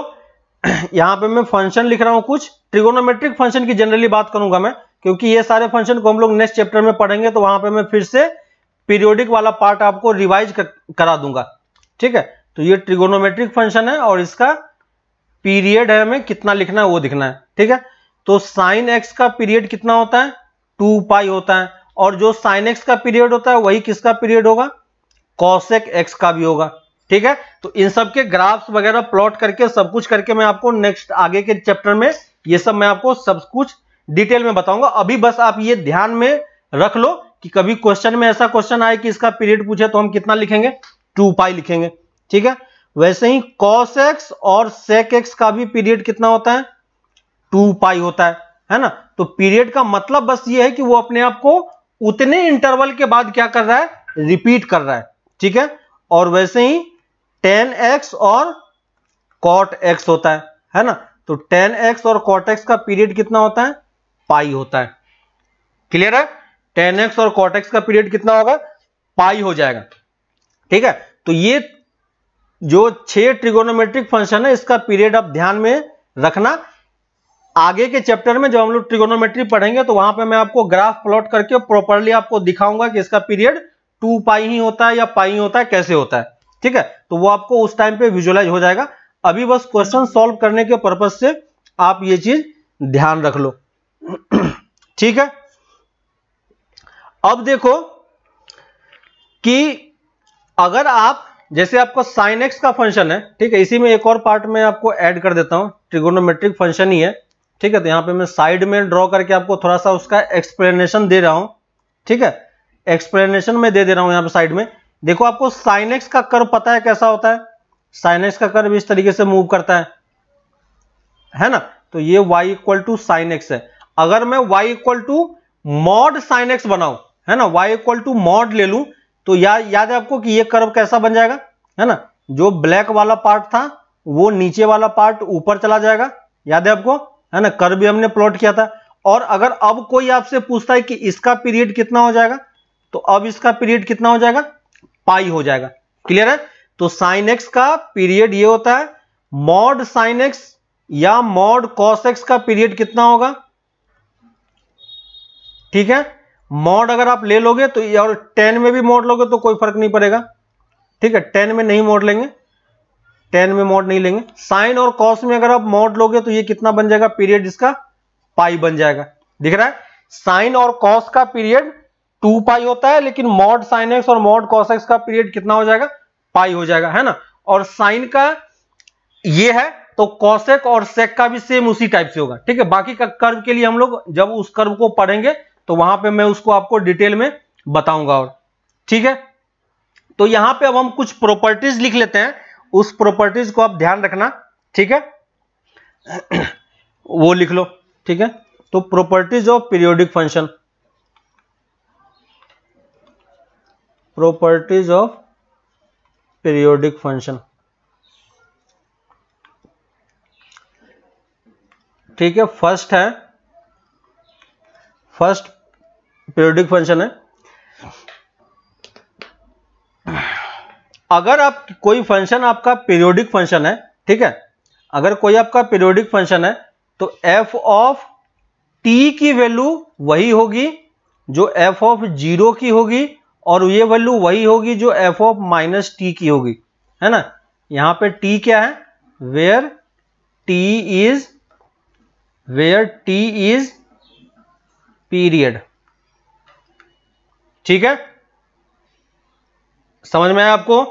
(clears throat) यहां पे मैं फंक्शन लिख रहा हूं कुछ ट्रिगोनोमेट्रिक फंक्शन की जनरली बात करूंगा मैं क्योंकि ये सारे फंक्शन को हम लोग नेक्स्ट चैप्टर में पढ़ेंगे तो वहां पे मैं फिर से पीरियोडिक वाला पार्ट आपको रिवाइज कर, करा दूंगा ठीक है तो ये ट्रिगोनोमेट्रिक फंक्शन है और इसका पीरियड है हमें कितना लिखना है वो दिखना है ठीक है तो साइन एक्स का पीरियड कितना होता है टू पाई होता है और जो साइन एक्स का पीरियड होता है वही किसका पीरियड होगा कॉशेक एक्स का भी होगा ठीक है तो इन सब के ग्राफ्स वगैरह प्लॉट करके सब कुछ करके मैं आपको नेक्स्ट आगे के चैप्टर में ये सब मैं आपको सब कुछ डिटेल में बताऊंगा अभी बस आप ये ध्यान में रख लो कि कभी क्वेश्चन में ऐसा क्वेश्चन आए कि इसका पीरियड पूछे तो हम कितना लिखेंगे टू पाई लिखेंगे ठीक है वैसे ही कॉस एक्स और सेक एक्स का भी पीरियड कितना होता है टू पाई होता है है ना तो पीरियड का मतलब बस ये है कि वो अपने आप को उतने इंटरवल के बाद क्या कर रहा है रिपीट कर रहा है ठीक है और वैसे ही टेन एक्स और कॉट एक्स होता है है ना तो टेन एक्स और कॉट एक्स का पीरियड कितना होता है पाई होता है क्लियर है टेन एक्स और कॉट एक्स का पीरियड कितना होगा पाई हो जाएगा ठीक है तो ये जो छह ट्रिगोनोमेट्रिक फंक्शन है इसका पीरियड आप ध्यान में रखना आगे के चैप्टर में जब हम लोग ट्रिगोनोमेट्री पढ़ेंगे तो वहां पे मैं आपको ग्राफ प्लॉट करके प्रॉपरली आपको दिखाऊंगा कि इसका पीरियड टू पाई ही होता है या पाई ही होता है कैसे होता है ठीक है तो वो आपको उस टाइम पे विजुअलाइज हो जाएगा अभी बस क्वेश्चन सॉल्व करने के पर्पज से आप ये चीज ध्यान रख लो (clears throat) ठीक है अब देखो कि अगर आप जैसे आपका साइन एक्स का फंक्शन है ठीक है इसी में एक और पार्ट में आपको ऐड कर देता हूं ट्रिगोनोमेट्रिक फंक्शन ही है ठीक है तो यहाँ पे मैं साइड में ड्रॉ करके आपको थोड़ा सा उसका एक्सप्लेनेशन दे रहा हूँ ठीक है एक्सप्लेनेशन में दे दे रहा हूँ यहाँ पे साइड में देखो आपको साइनेक्स का कर्व पता है कैसा होता है साइनेक्स का कर्व इस तरीके से मूव करता है है ना तो ये y इक्वल टू साइनेक्स है अगर मैं y equal to mod sine x बनाऊ है ना y इक्वल टू मॉड ले लू तो या, याद है आपको कि ये कर्व कैसा बन जाएगा है ना जो ब्लैक वाला पार्ट था वो नीचे वाला पार्ट ऊपर चला जाएगा याद है आपको है ना कर भी हमने प्लॉट किया था और अगर अब कोई आपसे पूछता है कि इसका पीरियड कितना हो जाएगा तो अब इसका पीरियड कितना हो जाएगा पाई हो जाएगा क्लियर है तो साइन एक्स का पीरियड ये होता है मॉड साइन एक्स या मॉड कॉस एक्स का पीरियड कितना होगा ठीक है मॉड अगर आप ले लोगे तो और टेन में भी मोड लोगे तो कोई फर्क नहीं पड़ेगा ठीक है टेन में नहीं मोड लेंगे टेन में मोड नहीं लेंगे साइन और कॉस में अगर आप मोड लोगे तो ये कितना बन जाएगा पीरियड इसका पाई बन जाएगा दिख रहा है साइन और कॉस का पीरियड टू पाई होता है लेकिन मॉड साइन एक्स और मॉड कॉस एक्स का पीरियड कितना हो जाएगा पाई हो जाएगा है ना और साइन का ये है तो कॉसेक और सेक का भी सेम उसी टाइप से होगा ठीक है बाकी का कर्व के लिए हम लोग जब उस कर्व को पढ़ेंगे तो वहां पे मैं उसको आपको डिटेल में बताऊंगा और ठीक है तो यहां पे अब हम कुछ प्रॉपर्टीज लिख लेते हैं उस प्रॉपर्टीज को आप ध्यान रखना ठीक है वो लिख लो ठीक है तो properties of periodic function properties of periodic function ठीक है फर्स्ट है फर्स्ट पीरियोडिक फंक्शन है अगर आप कोई फंक्शन आपका पीरियोडिक फंक्शन है ठीक है अगर कोई आपका पीरियोडिक फंक्शन है तो एफ ऑफ टी की वैल्यू वही होगी जो एफ ऑफ जीरो की होगी और ये वैल्यू वही होगी जो एफ ऑफ माइनस टी की होगी है ना यहां पे टी क्या है where t is where t is period ठीक है समझ में आया आपको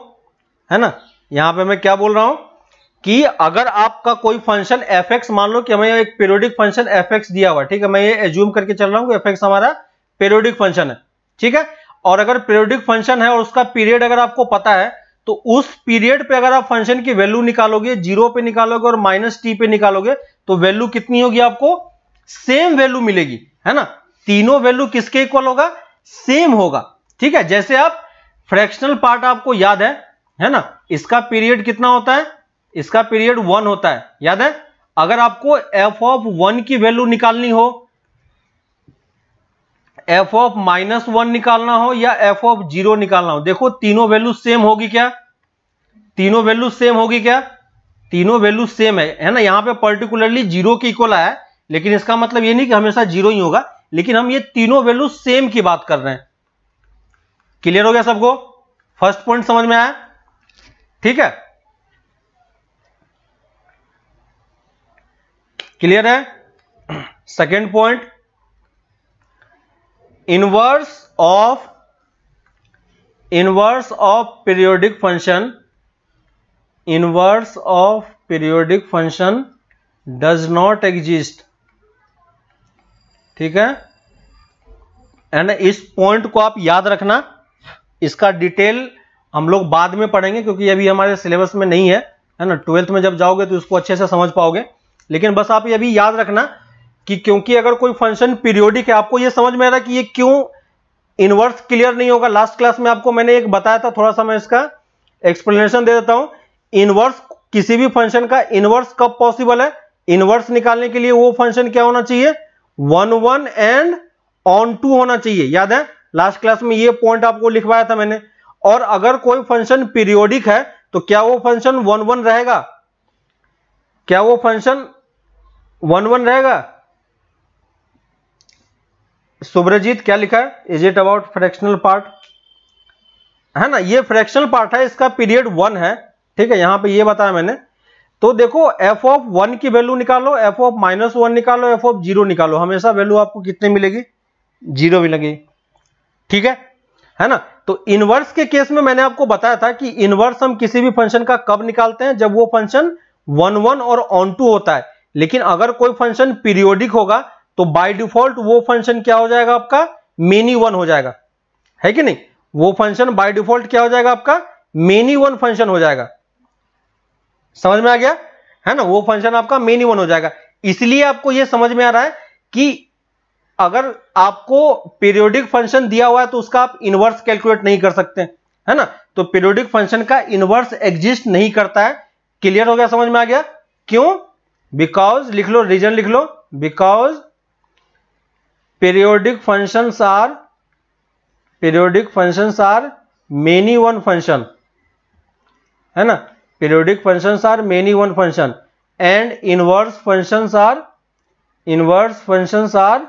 है ना यहां पे मैं क्या बोल रहा हूं कि अगर आपका कोई फंक्शन एफ एक्स मान लो कि हमें एक पेरियोडिक फंक्शन एफ एक्स दिया हुआ ठीक है मैं ये एज्यूम करके चल रहा हूं कि एफ एक्स हमारा पेरियोडिक फंक्शन है ठीक है और अगर पीरियोडिक फंक्शन है और उसका पीरियड अगर आपको पता है तो उस पीरियड पे अगर आप फंक्शन की वैल्यू निकालोगे जीरो पे निकालोगे और माइनस टी पे निकालोगे तो वैल्यू कितनी होगी आपको सेम वैल्यू मिलेगी है ना तीनों वैल्यू किसके इक्वल होगा सेम होगा ठीक है जैसे आप फ्रैक्शनल पार्ट आपको याद है है ना इसका पीरियड कितना होता है इसका पीरियड वन होता है याद है अगर आपको एफ ऑफ वन की वैल्यू निकालनी हो एफ ऑफ माइनस वन निकालना हो या एफ ऑफ जीरो निकालना हो देखो तीनों वैल्यू सेम होगी क्या तीनों वैल्यू सेम होगी क्या तीनों वैल्यू सेम है है ना यहां पे पर्टिकुलरली जीरो की इक्वल आया लेकिन इसका मतलब ये नहीं कि हमेशा जीरो ही होगा लेकिन हम ये तीनों वैल्यू सेम की बात कर रहे हैं क्लियर हो गया सबको फर्स्ट पॉइंट समझ में आया ठीक है क्लियर है second point inverse of inverse of periodic function inverse of periodic function does not exist ठीक है एंड इस पॉइंट को आप याद रखना इसका डिटेल हम लोग बाद में पढ़ेंगे क्योंकि अभी हमारे सिलेबस में नहीं है है ना ट्वेल्थ में जब जाओगे तो उसको अच्छे से समझ पाओगे लेकिन बस आप ये अभी याद रखना कि क्योंकि अगर कोई फंक्शन पीरियोडिक है आपको ये समझ में आ रहा है कि ये क्यों इनवर्स क्लियर नहीं होगा लास्ट क्लास में आपको मैंने एक बताया था थोड़ा सा मैं इसका एक्सप्लेनेशन दे देता हूं इनवर्स किसी भी फंक्शन का इनवर्स कब पॉसिबल है इनवर्स निकालने के लिए वो फंक्शन क्या होना चाहिए one one and onto होना चाहिए याद है लास्ट क्लास में ये पॉइंट आपको लिखवाया था मैंने और अगर कोई फंक्शन पीरियोडिक है तो क्या वो फंक्शन वन वन रहेगा क्या वो फंक्शन वन वन रहेगा सुब्रजीत क्या लिखा है is it about fractional part है ना ये फ्रैक्शनल पार्ट है इसका पीरियड वन है ठीक है यहां पे ये बताया मैंने तो देखो एफ ऑफ वन की वैल्यू निकालो एफ ऑफ माइनस वन निकालो एफ ऑफ जीरो निकालो हमेशा वैल्यू आपको कितने मिलेगी जीरो मिलेगी ठीक है है ना तो इनवर्स के केस में मैंने आपको बताया था कि इनवर्स हम किसी भी फंक्शन का कब निकालते हैं जब वो फंक्शन वन वन और ऑन टू होता है लेकिन अगर कोई फंक्शन पीरियोडिक होगा तो बाय डिफॉल्ट वो फंक्शन क्या हो जाएगा आपका मेनी वन हो जाएगा है कि नहीं वो फंक्शन बाय डिफॉल्ट क्या हो जाएगा आपका मेनी वन फंक्शन हो जाएगा समझ में आ गया है ना वो फंक्शन आपका मेनी वन हो जाएगा इसलिए आपको यह समझ में आ रहा है कि अगर आपको पीरियोडिक फंक्शन दिया हुआ है तो उसका आप इनवर्स कैलकुलेट नहीं कर सकते है ना तो पीरियोडिक फंक्शन का इनवर्स एग्जिस्ट नहीं करता है क्लियर हो गया समझ में आ गया क्यों बिकॉज लिख लो रीजन लिख लो because periodic function are periodic function are many one function है ना periodic function are many one function and inverse function are inverse function are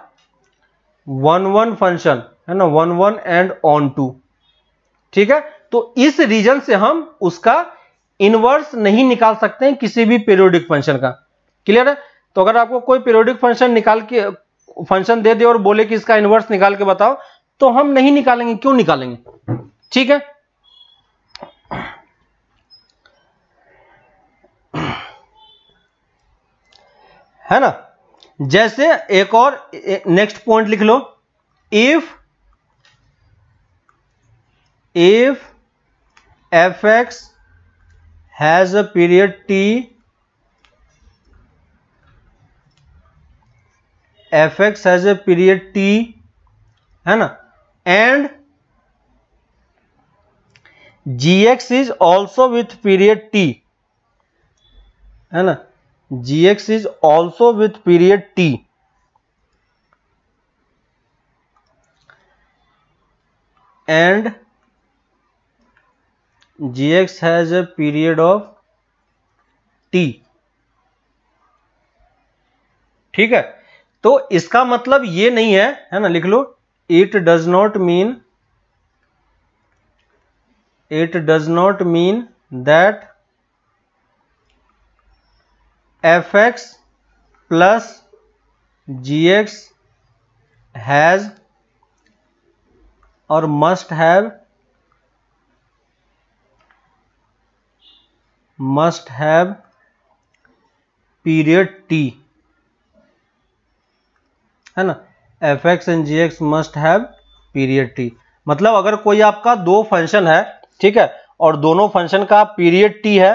one one function है ना one one and onto ठीक है तो इस रीजन से हम उसका इनवर्स नहीं निकाल सकते हैं किसी भी पीरियोडिक फंक्शन का क्लियर है तो अगर आपको कोई पीरियोडिक फंक्शन निकाल के फंक्शन दे दे और बोले कि इसका इनवर्स निकाल के बताओ तो हम नहीं निकालेंगे क्यों निकालेंगे ठीक है है ना जैसे एक और नेक्स्ट पॉइंट लिख लो if if f x has a period t f x has a period t है ना and g x is also with period t है ना gx is also with period t and gx has a period of t ठीक है तो इसका मतलब ये नहीं है है ना लिख लो it does not mean it does not mean that f x plus g x has और must have must have period t है ना f x and g x must have period t मतलब अगर कोई आपका दो फंक्शन है ठीक है और दोनों फंक्शन का पीरियड टी है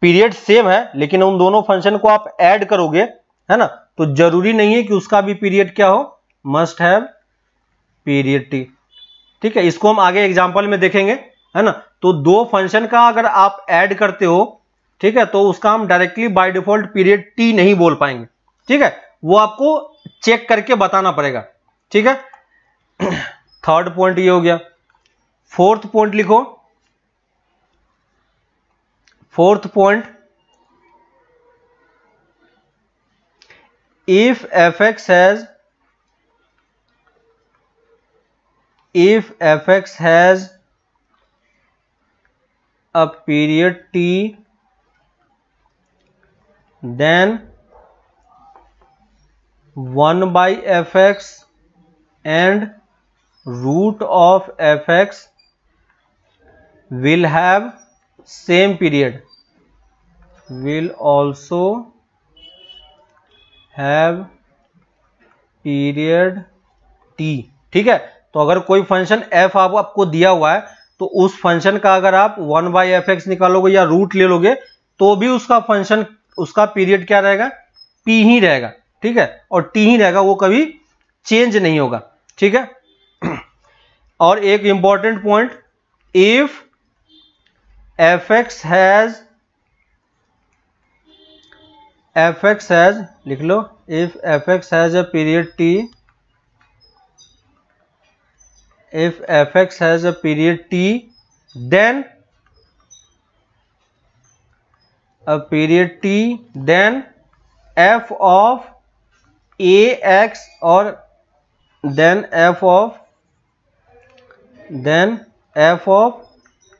पीरियड सेम है लेकिन उन दोनों फंक्शन को आप ऐड करोगे है ना तो जरूरी नहीं है कि उसका भी पीरियड क्या हो मस्ट हैव पीरियड टी ठीक है इसको हम आगे एग्जाम्पल में देखेंगे है ना तो दो फंक्शन का अगर आप ऐड करते हो ठीक है तो उसका हम directly by default period t नहीं बोल पाएंगे ठीक है वो आपको चेक करके बताना पड़ेगा ठीक है (clears throat) थर्ड पॉइंट ये हो गया फोर्थ पॉइंट लिखो Fourth point if fx has if fx has a period t then 1 by fx and root of fx will have same period will also have period t ठीक है तो अगर कोई फंक्शन एफ आप, आपको दिया हुआ है तो उस फंक्शन का अगर आप वन बाई एफ एक्स निकालोगे या रूट ले लोगे तो भी उसका फंक्शन उसका पीरियड क्या रहेगा पी ही रहेगा ठीक है और टी ही रहेगा वो कभी चेंज नहीं होगा ठीक है (clears throat) और एक important point if f x has f x has लिख लो if f x has a period t if f x has a period t then a period t then f of a x और then f of then f of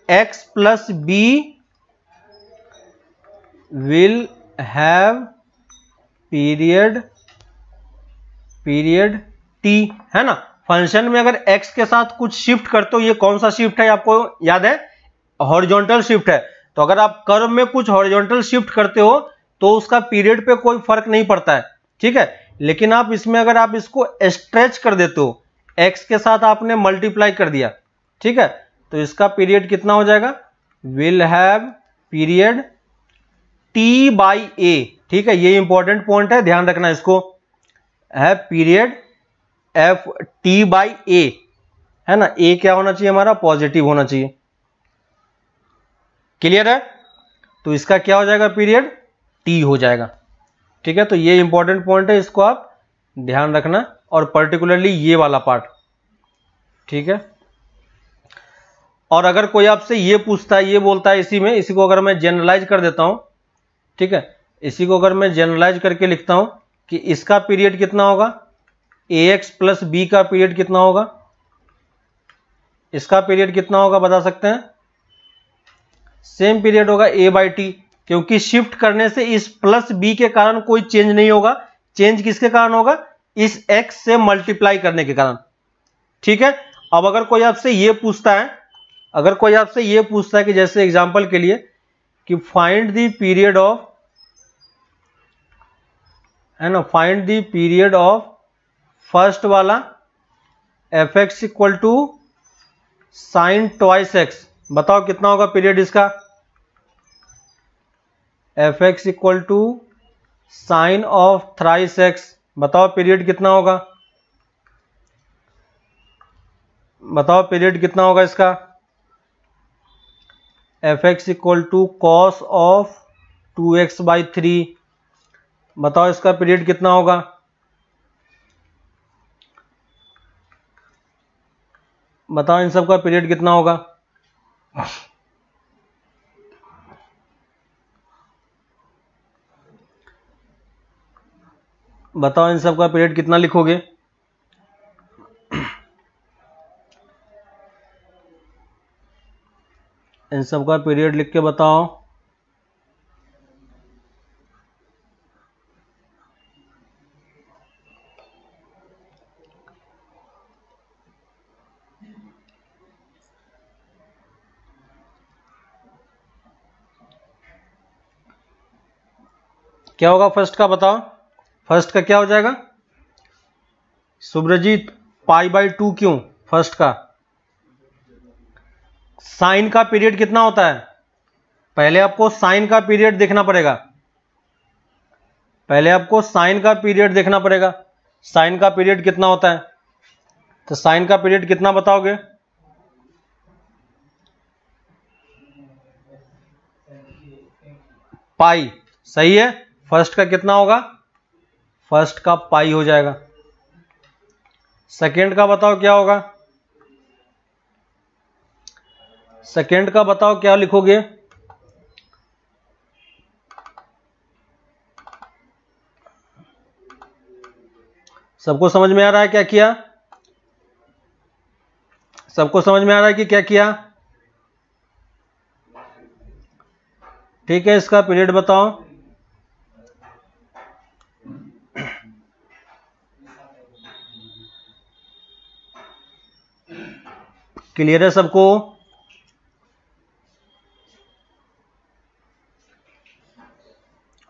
x plus b will have period period t है ना फंक्शन में अगर x के साथ कुछ शिफ्ट करते हो ये कौन सा शिफ्ट है आपको याद है हॉरिजॉन्टल शिफ्ट है तो अगर आप कर्व में कुछ हॉरिजॉन्टल शिफ्ट करते हो तो उसका पीरियड पे कोई फर्क नहीं पड़ता है ठीक है लेकिन आप इसमें अगर आप इसको स्ट्रेच कर देते हो x के साथ आपने मल्टीप्लाई कर दिया ठीक है तो इसका पीरियड कितना हो जाएगा will have period t by a ठीक है ये इंपॉर्टेंट पॉइंट है ध्यान रखना इसको है period f t by a है ना ए क्या होना चाहिए हमारा पॉजिटिव होना चाहिए क्लियर है तो इसका क्या हो जाएगा पीरियड टी हो जाएगा ठीक है तो ये इंपॉर्टेंट पॉइंट है इसको आप ध्यान रखना और पर्टिकुलरली ये वाला पार्ट ठीक है और अगर कोई आपसे ये पूछता है ये बोलता है इसी में इसी को अगर मैं जनरलाइज कर देता हूँ ठीक है इसी को अगर मैं जनरलाइज करके लिखता हूँ कि इसका पीरियड कितना होगा ए एक्स प्लस बी का पीरियड कितना होगा इसका पीरियड कितना होगा बता सकते हैं सेम पीरियड होगा ए बाई टी क्योंकि शिफ्ट करने से इस प्लस बी के कारण कोई चेंज नहीं होगा चेंज किसके कारण होगा इस एक्स से मल्टीप्लाई करने के कारण ठीक है अब अगर कोई आपसे ये पूछता है अगर कोई आपसे ये पूछता है कि जैसे एग्जाम्पल के लिए कि फाइंड द पीरियड ऑफ है ना find the period of first वाला f x equal to sine twice x बताओ कितना होगा पीरियड इसका f x equal to sine of thrice x बताओ पीरियड कितना होगा बताओ पीरियड कितना होगा इसका f x equal to cos of two x by three बताओ इसका पीरियड कितना होगा बताओ इन सब का पीरियड कितना होगा बताओ इन सब का पीरियड कितना लिखोगे इन सब का पीरियड लिख के बताओ क्या होगा फर्स्ट का बताओ फर्स्ट का क्या हो जाएगा सुब्रजीत पाई बाई टू क्यों फर्स्ट का साइन का पीरियड कितना होता है पहले आपको साइन का पीरियड देखना पड़ेगा पहले आपको साइन का पीरियड देखना पड़ेगा साइन का पीरियड कितना होता है तो साइन का पीरियड कितना बताओगे पाई सही है फर्स्ट का कितना होगा फर्स्ट का पाई हो जाएगा सेकेंड का बताओ क्या होगा सेकेंड का बताओ क्या लिखोगे सबको समझ में आ रहा है क्या किया सबको समझ में आ रहा है कि क्या किया ठीक है इसका पीरियड बताओ क्लियर है सबको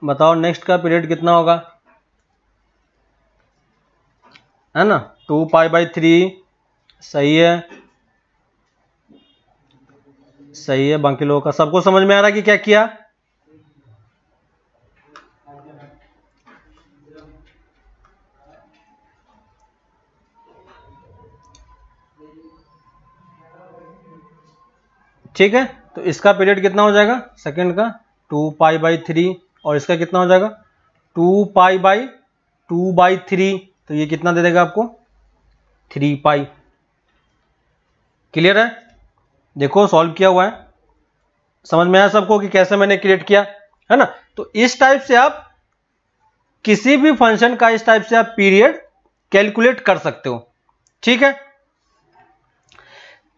बताओ नेक्स्ट का पीरियड कितना होगा है ना टू पाई बाई थ्री सही है सही है बाकी लोगों का सबको समझ में आ रहा है कि क्या किया ठीक है तो इसका पीरियड कितना हो जाएगा सेकंड का टू पाई बाई थ्री और इसका कितना हो जाएगा two pi by two by three तो ये कितना दे देगा आपको थ्री पाई क्लियर है देखो सॉल्व किया हुआ है समझ में आया सबको कि कैसे मैंने क्रिएट किया है ना तो इस टाइप से आप किसी भी फंक्शन का इस टाइप से आप पीरियड कैलकुलेट कर सकते हो ठीक है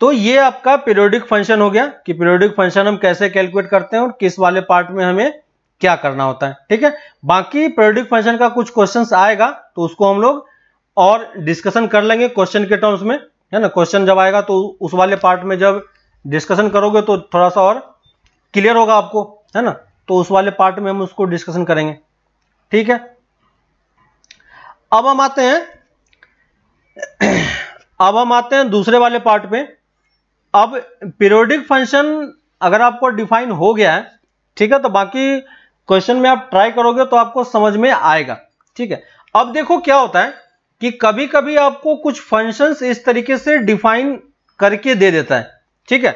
तो ये आपका पीरियोडिक फंक्शन हो गया कि पीरियोडिक फंक्शन हम कैसे कैलकुलेट करते हैं और किस वाले पार्ट में हमें क्या करना होता है ठीक है बाकी प्रोडिक फंक्शन का कुछ क्वेश्चन आएगा तो उसको हम लोग और डिस्कशन कर लेंगे क्वेश्चन के टर्म्स में है ना क्वेश्चन जब आएगा तो उस वाले पार्ट में जब डिस्कशन करोगे तो थोड़ा सा और क्लियर होगा आपको है ना तो उस वाले पार्ट में हम उसको डिस्कशन करेंगे ठीक है अब हम आते हैं (clears throat) अब हम आते हैं दूसरे वाले पार्ट में अब पीरियोडिक फंक्शन अगर आपको डिफाइन हो गया है ठीक है तो बाकी क्वेश्चन में आप ट्राई करोगे तो आपको समझ में आएगा ठीक है अब देखो क्या होता है कि कभी कभी आपको कुछ फंक्शंस इस तरीके से डिफाइन करके दे देता है ठीक है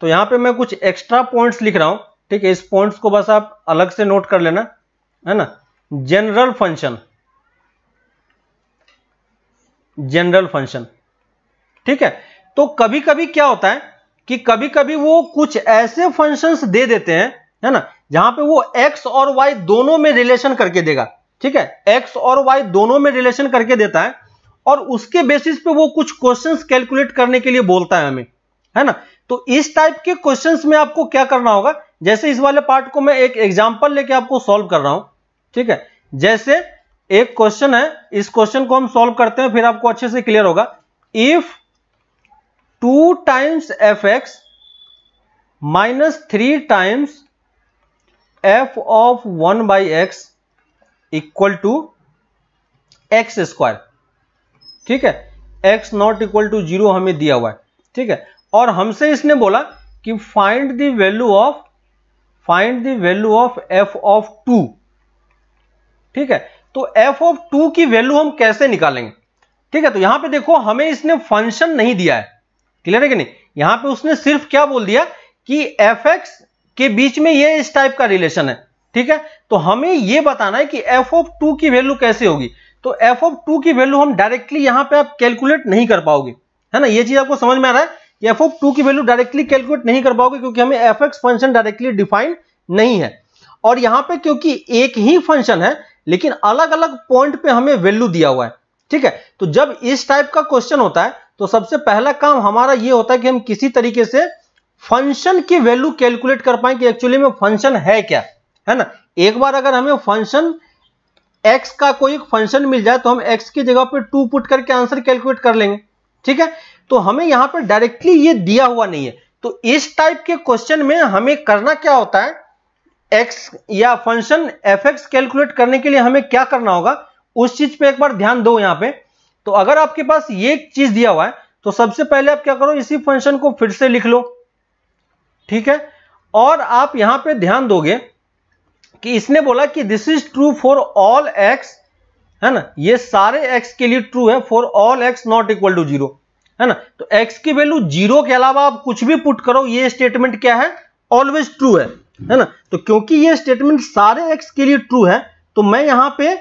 तो यहां पे मैं कुछ एक्स्ट्रा पॉइंट्स लिख रहा हूं ठीक है इस पॉइंट्स को बस आप अलग से नोट कर लेना है ना जनरल फंक्शन जनरल फंक्शन ठीक है तो कभी कभी क्या होता है कि कभी कभी वो कुछ ऐसे फंक्शंस दे देते हैं है ना जहां पे वो एक्स और वाई दोनों में रिलेशन करके देगा ठीक है एक्स और वाई दोनों में रिलेशन करके देता है और उसके बेसिस पे वो कुछ क्वेश्चंस कैलकुलेट करने के लिए बोलता है हमें है ना तो इस टाइप के क्वेश्चंस में आपको क्या करना होगा जैसे इस वाले पार्ट को मैं एक एग्जांपल लेके आपको सॉल्व कर रहा हूं ठीक है जैसे एक क्वेश्चन है इस क्वेश्चन को हम सॉल्व करते हैं फिर आपको अच्छे से क्लियर होगा if two times f x minus three times f of one by x equal to x square ठीक है x not equal to zero हमें दिया हुआ है ठीक है और हमसे इसने बोला कि find the value of find the value of f of two ठीक है तो एफ ऑफ टू की वैल्यू हम कैसे निकालेंगे ठीक है तो यहां पे देखो हमें इसने फंक्शन नहीं दिया है क्लियर है कि नहीं यहां पे उसने सिर्फ क्या बोल दिया कि एफ एक्स के बीच में ये इस टाइप का रिलेशन है ठीक है तो हमें ये बताना है कि एफ ऑफ टू की वैल्यू कैसे होगी तो एफ ऑफ टू की वैल्यू हम डायरेक्टली यहां पे आप कैलकुलेट नहीं कर पाओगे है ना ये चीज आपको समझ में आ रहा है कि एफ ऑफ टू की वैल्यू डायरेक्टली कैलकुलेट नहीं कर पाओगे क्योंकि हमें f x function directly define नहीं है और यहां पर क्योंकि एक ही फंक्शन है लेकिन अलग अलग पॉइंट पे हमें वैल्यू दिया हुआ है ठीक है तो जब इस टाइप का क्वेश्चन होता है तो सबसे पहला काम हमारा ये होता है कि हम किसी तरीके से फंक्शन की वैल्यू कैलकुलेट कर पाए कि एक्चुअली में फंक्शन है क्या है ना एक बार अगर हमें फंक्शन एक्स का कोई फंक्शन मिल जाए तो हम एक्स की जगह पर टू पुट करके आंसर कैलकुलेट कर लेंगे ठीक है तो हमें यहां पर डायरेक्टली ये दिया हुआ नहीं है तो इस टाइप के क्वेश्चन में हमें करना क्या होता है एक्स या फंक्शन एफ एक्स कैलकुलेट करने के लिए हमें क्या करना होगा उस चीज पे एक बार ध्यान दो यहां पे तो अगर आपके पास ये चीज दिया हुआ है तो सबसे पहले आप क्या करो इसी फंक्शन को फिर से लिख लो ठीक है और आप यहां पे ध्यान दोगे कि इसने बोला कि this is true for all x है ना ये सारे एक्स के लिए ट्रू है for all x not equal to zero है ना तो एक्स की वैल्यू जीरो के अलावा आप कुछ भी पुट करो ये स्टेटमेंट क्या है ऑलवेज ट्रू है है ना तो क्योंकि ये स्टेटमेंट सारे एक्स के लिए ट्रू है तो मैं यहां पे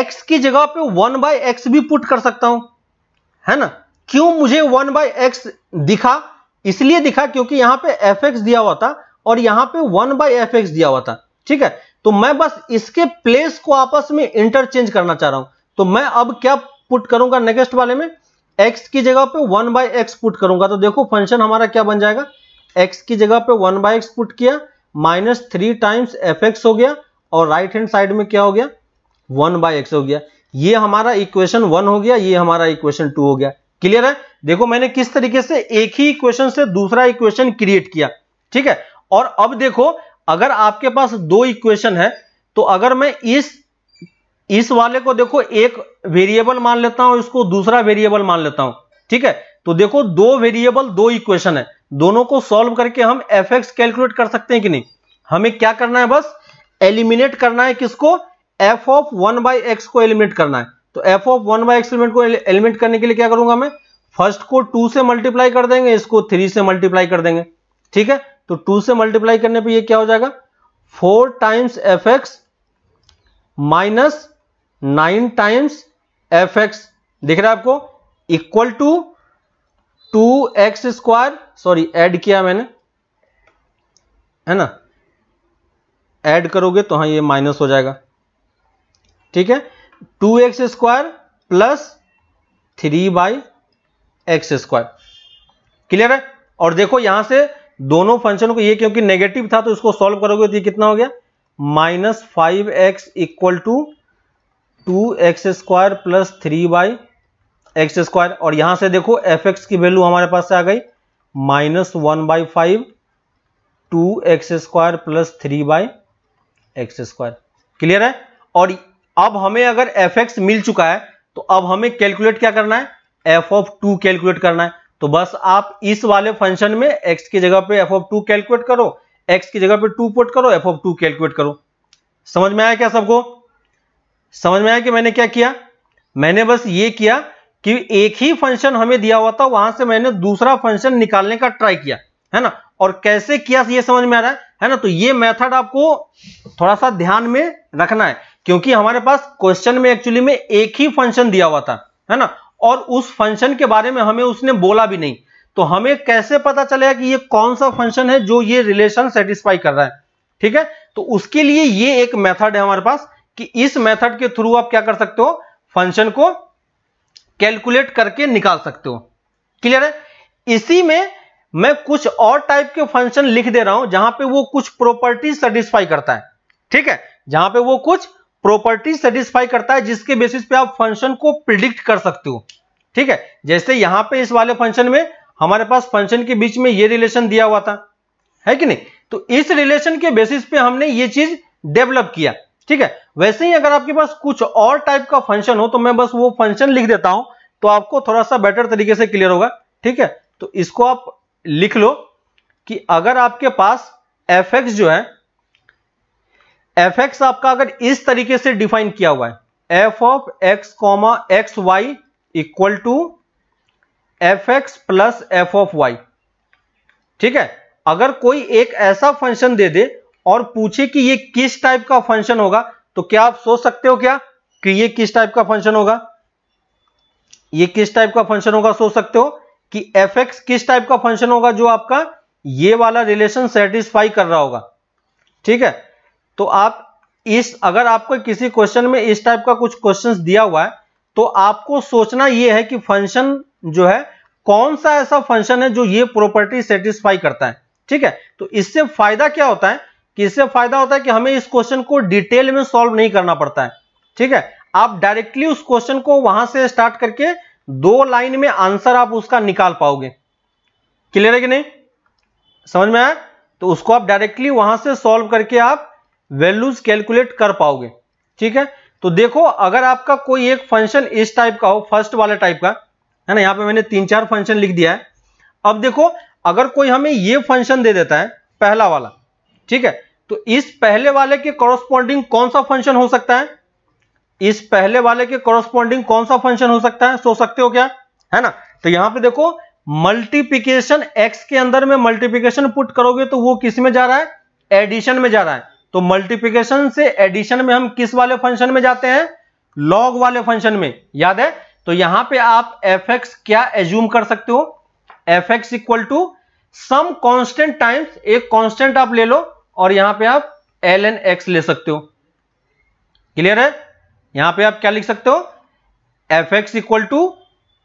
एक्स की जगह पे वन बाय एक्स भी पुट कर सकता हूं है ना क्यों मुझे वन बाय एक्स दिखा इसलिए दिखा क्योंकि यहां पे एफ एक्स दिया हुआ था और यहां पे वन बाई एफ एक्स दिया हुआ था ठीक है तो मैं बस इसके प्लेस को आपस में इंटरचेंज करना चाह रहा हूं तो मैं अब क्या पुट करूंगा नेक्स्ट वाले में एक्स की जगह पे वन बाई एक्स पुट करूंगा तो देखो फंक्शन हमारा क्या बन जाएगा एक्स की जगह पे वन बाई एक्स पुट किया minus three times f x हो गया और राइट हैंड साइड में क्या हो गया वन बाई एक्स हो गया ये हमारा इक्वेशन वन हो गया ये हमारा इक्वेशन टू हो गया क्लियर है देखो मैंने किस तरीके से एक ही इक्वेशन से दूसरा इक्वेशन क्रिएट किया ठीक है और अब देखो अगर आपके पास दो इक्वेशन है तो अगर मैं इस इस वाले को देखो एक वेरिएबल मान लेता हूं इसको दूसरा वेरिएबल मान लेता हूं ठीक है तो देखो दो वेरिएबल दो इक्वेशन है दोनों को सॉल्व करके हम एफ एक्स कैलकुलेट कर सकते हैं कि नहीं हमें क्या करना है बस एलिमिनेट करना है किसको f of one by x को एलिमिनेट करना है तो f of one by x element को एलिमिनेट करने के लिए क्या करूंगा मैं फर्स्ट को टू से मल्टीप्लाई कर देंगे इसको थ्री से मल्टीप्लाई कर देंगे ठीक है तो टू से मल्टीप्लाई करने पे ये क्या हो जाएगा four times f x minus nine times f x दिख रहा है आपको equal to two x square sorry add किया मैंने है ना एड करोगे तो हाँ ये माइनस हो जाएगा ठीक है two x square plus three by x square clear है और देखो यहां से दोनों फंक्शन को ये क्योंकि नेगेटिव था तो इसको सॉल्व करोगे तो ये कितना हो गया minus five x equal to two x square plus three by x square और यहां से देखो एफ एक्स की वैल्यू हमारे पास से आ गई minus one by five two x square plus three by x square clear है और अब हमें अगर एफ एक्स मिल चुका है तो अब हमें कैलकुलेट क्या करना है एफ ऑफ टू कैलकुलेट करना है तो बस आप इस वाले फंक्शन में एक्स की जगह पे एफ ऑफ टू कैलकुलेट करो एक्स की जगह पे टू पुट करो एफ ऑफ टू कैलकुलेट करो समझ में आया क्या सबको समझ में आया कि मैंने क्या किया मैंने बस ये किया कि एक ही फंक्शन हमें दिया हुआ था वहां से मैंने दूसरा फंक्शन निकालने का ट्राई किया है ना और कैसे किया ये समझ में आ रहा है है ना तो ये मेथड आपको थोड़ा सा ध्यान में रखना है क्योंकि हमारे पास क्वेश्चन में एक्चुअली में एक ही फंक्शन दिया हुआ था है ना और उस फंक्शन के बारे में हमें उसने बोला भी नहीं तो हमें कैसे पता चलेगा कि ये कौन सा फंक्शन है जो ये रिलेशन सेटिस्फाई कर रहा है ठीक है तो उसके लिए ये एक मेथड है हमारे पास कि इस मेथड के थ्रू आप क्या कर सकते हो फंक्शन को कैलकुलेट करके निकाल सकते हो क्लियर है इसी में मैं कुछ और टाइप के फंक्शन लिख दे रहा हूं जहां पे वो कुछ प्रॉपर्टी सेटिस्फाई करता है ठीक है जहां पे वो कुछ प्रॉपर्टी सेटिस्फाई करता है जिसके बेसिस पे आप फंक्शन को प्रिडिक्ट कर सकते हो ठीक है जैसे यहां पे इस वाले फंक्शन में हमारे पास फंक्शन के बीच में ये रिलेशन दिया हुआ था है कि नहीं तो इस रिलेशन के बेसिस पे हमने ये चीज डेवलप किया ठीक है वैसे ही अगर आपके पास कुछ और टाइप का फंक्शन हो तो मैं बस वो फंक्शन लिख देता हूं तो आपको थोड़ा सा बेटर तरीके से क्लियर होगा ठीक है तो इसको आप लिख लो कि अगर आपके पास एफ जो है एफ एक्स आपका अगर इस तरीके से डिफाइन किया हुआ है f of x comma x y equal to f x plus f of y ठीक है अगर कोई एक ऐसा फंक्शन दे दे और पूछे कि ये किस टाइप का फंक्शन होगा तो क्या आप सोच सकते हो क्या कि ये किस टाइप का फंक्शन होगा ये किस टाइप का फंक्शन होगा सोच सकते हो कि एफ एक्स किस टाइप का फंक्शन होगा जो आपका ये वाला रिलेशन सेटिस्फाई कर रहा होगा ठीक है तो आप इस अगर आपको किसी क्वेश्चन में इस टाइप का कुछ क्वेश्चंस दिया हुआ है तो आपको सोचना यह है कि फंक्शन जो है कौन सा ऐसा फंक्शन है जो ये प्रॉपर्टी सेटिस्फाई करता है ठीक है तो इससे फायदा क्या होता है कि इससे फायदा होता है कि हमें इस क्वेश्चन को डिटेल में सॉल्व नहीं करना पड़ता है ठीक है आप डायरेक्टली उस क्वेश्चन को वहां से स्टार्ट करके दो लाइन में आंसर आप उसका निकाल पाओगे क्लियर है कि नहीं समझ में आया तो उसको आप डायरेक्टली वहां से सॉल्व करके आप वैल्यूज कैलकुलेट कर पाओगे ठीक है तो देखो अगर आपका कोई एक फंक्शन इस टाइप का हो फर्स्ट वाले टाइप का है ना यहाँ पे मैंने तीन चार फंक्शन लिख दिया है अब देखो अगर कोई हमें ये फंक्शन दे देता है पहला वाला ठीक है तो इस पहले वाले के कॉरस्पॉन्डिंग कौन सा फंक्शन हो सकता है इस पहले वाले के कॉरस्पॉन्डिंग कौन सा फंक्शन हो सकता है सोच सकते हो क्या है ना तो यहां पे देखो मल्टीप्लीकेशन एक्स के अंदर में मल्टीप्लीकेशन पुट करोगे तो वो किस में जा रहा है एडिशन में जा रहा है तो मल्टीप्लीकेशन से एडिशन में हम किस वाले फंक्शन में जाते हैं लॉग वाले फंक्शन में याद है तो यहां पे आप एफ एक्स क्या एज्यूम कर सकते हो f x equal to some constant times एक कांस्टेंट आप ले लो और यहां पे आप एल एन एक्स ले सकते हो क्लियर है यहां पे आप क्या लिख सकते हो एफ एक्स इक्वल टू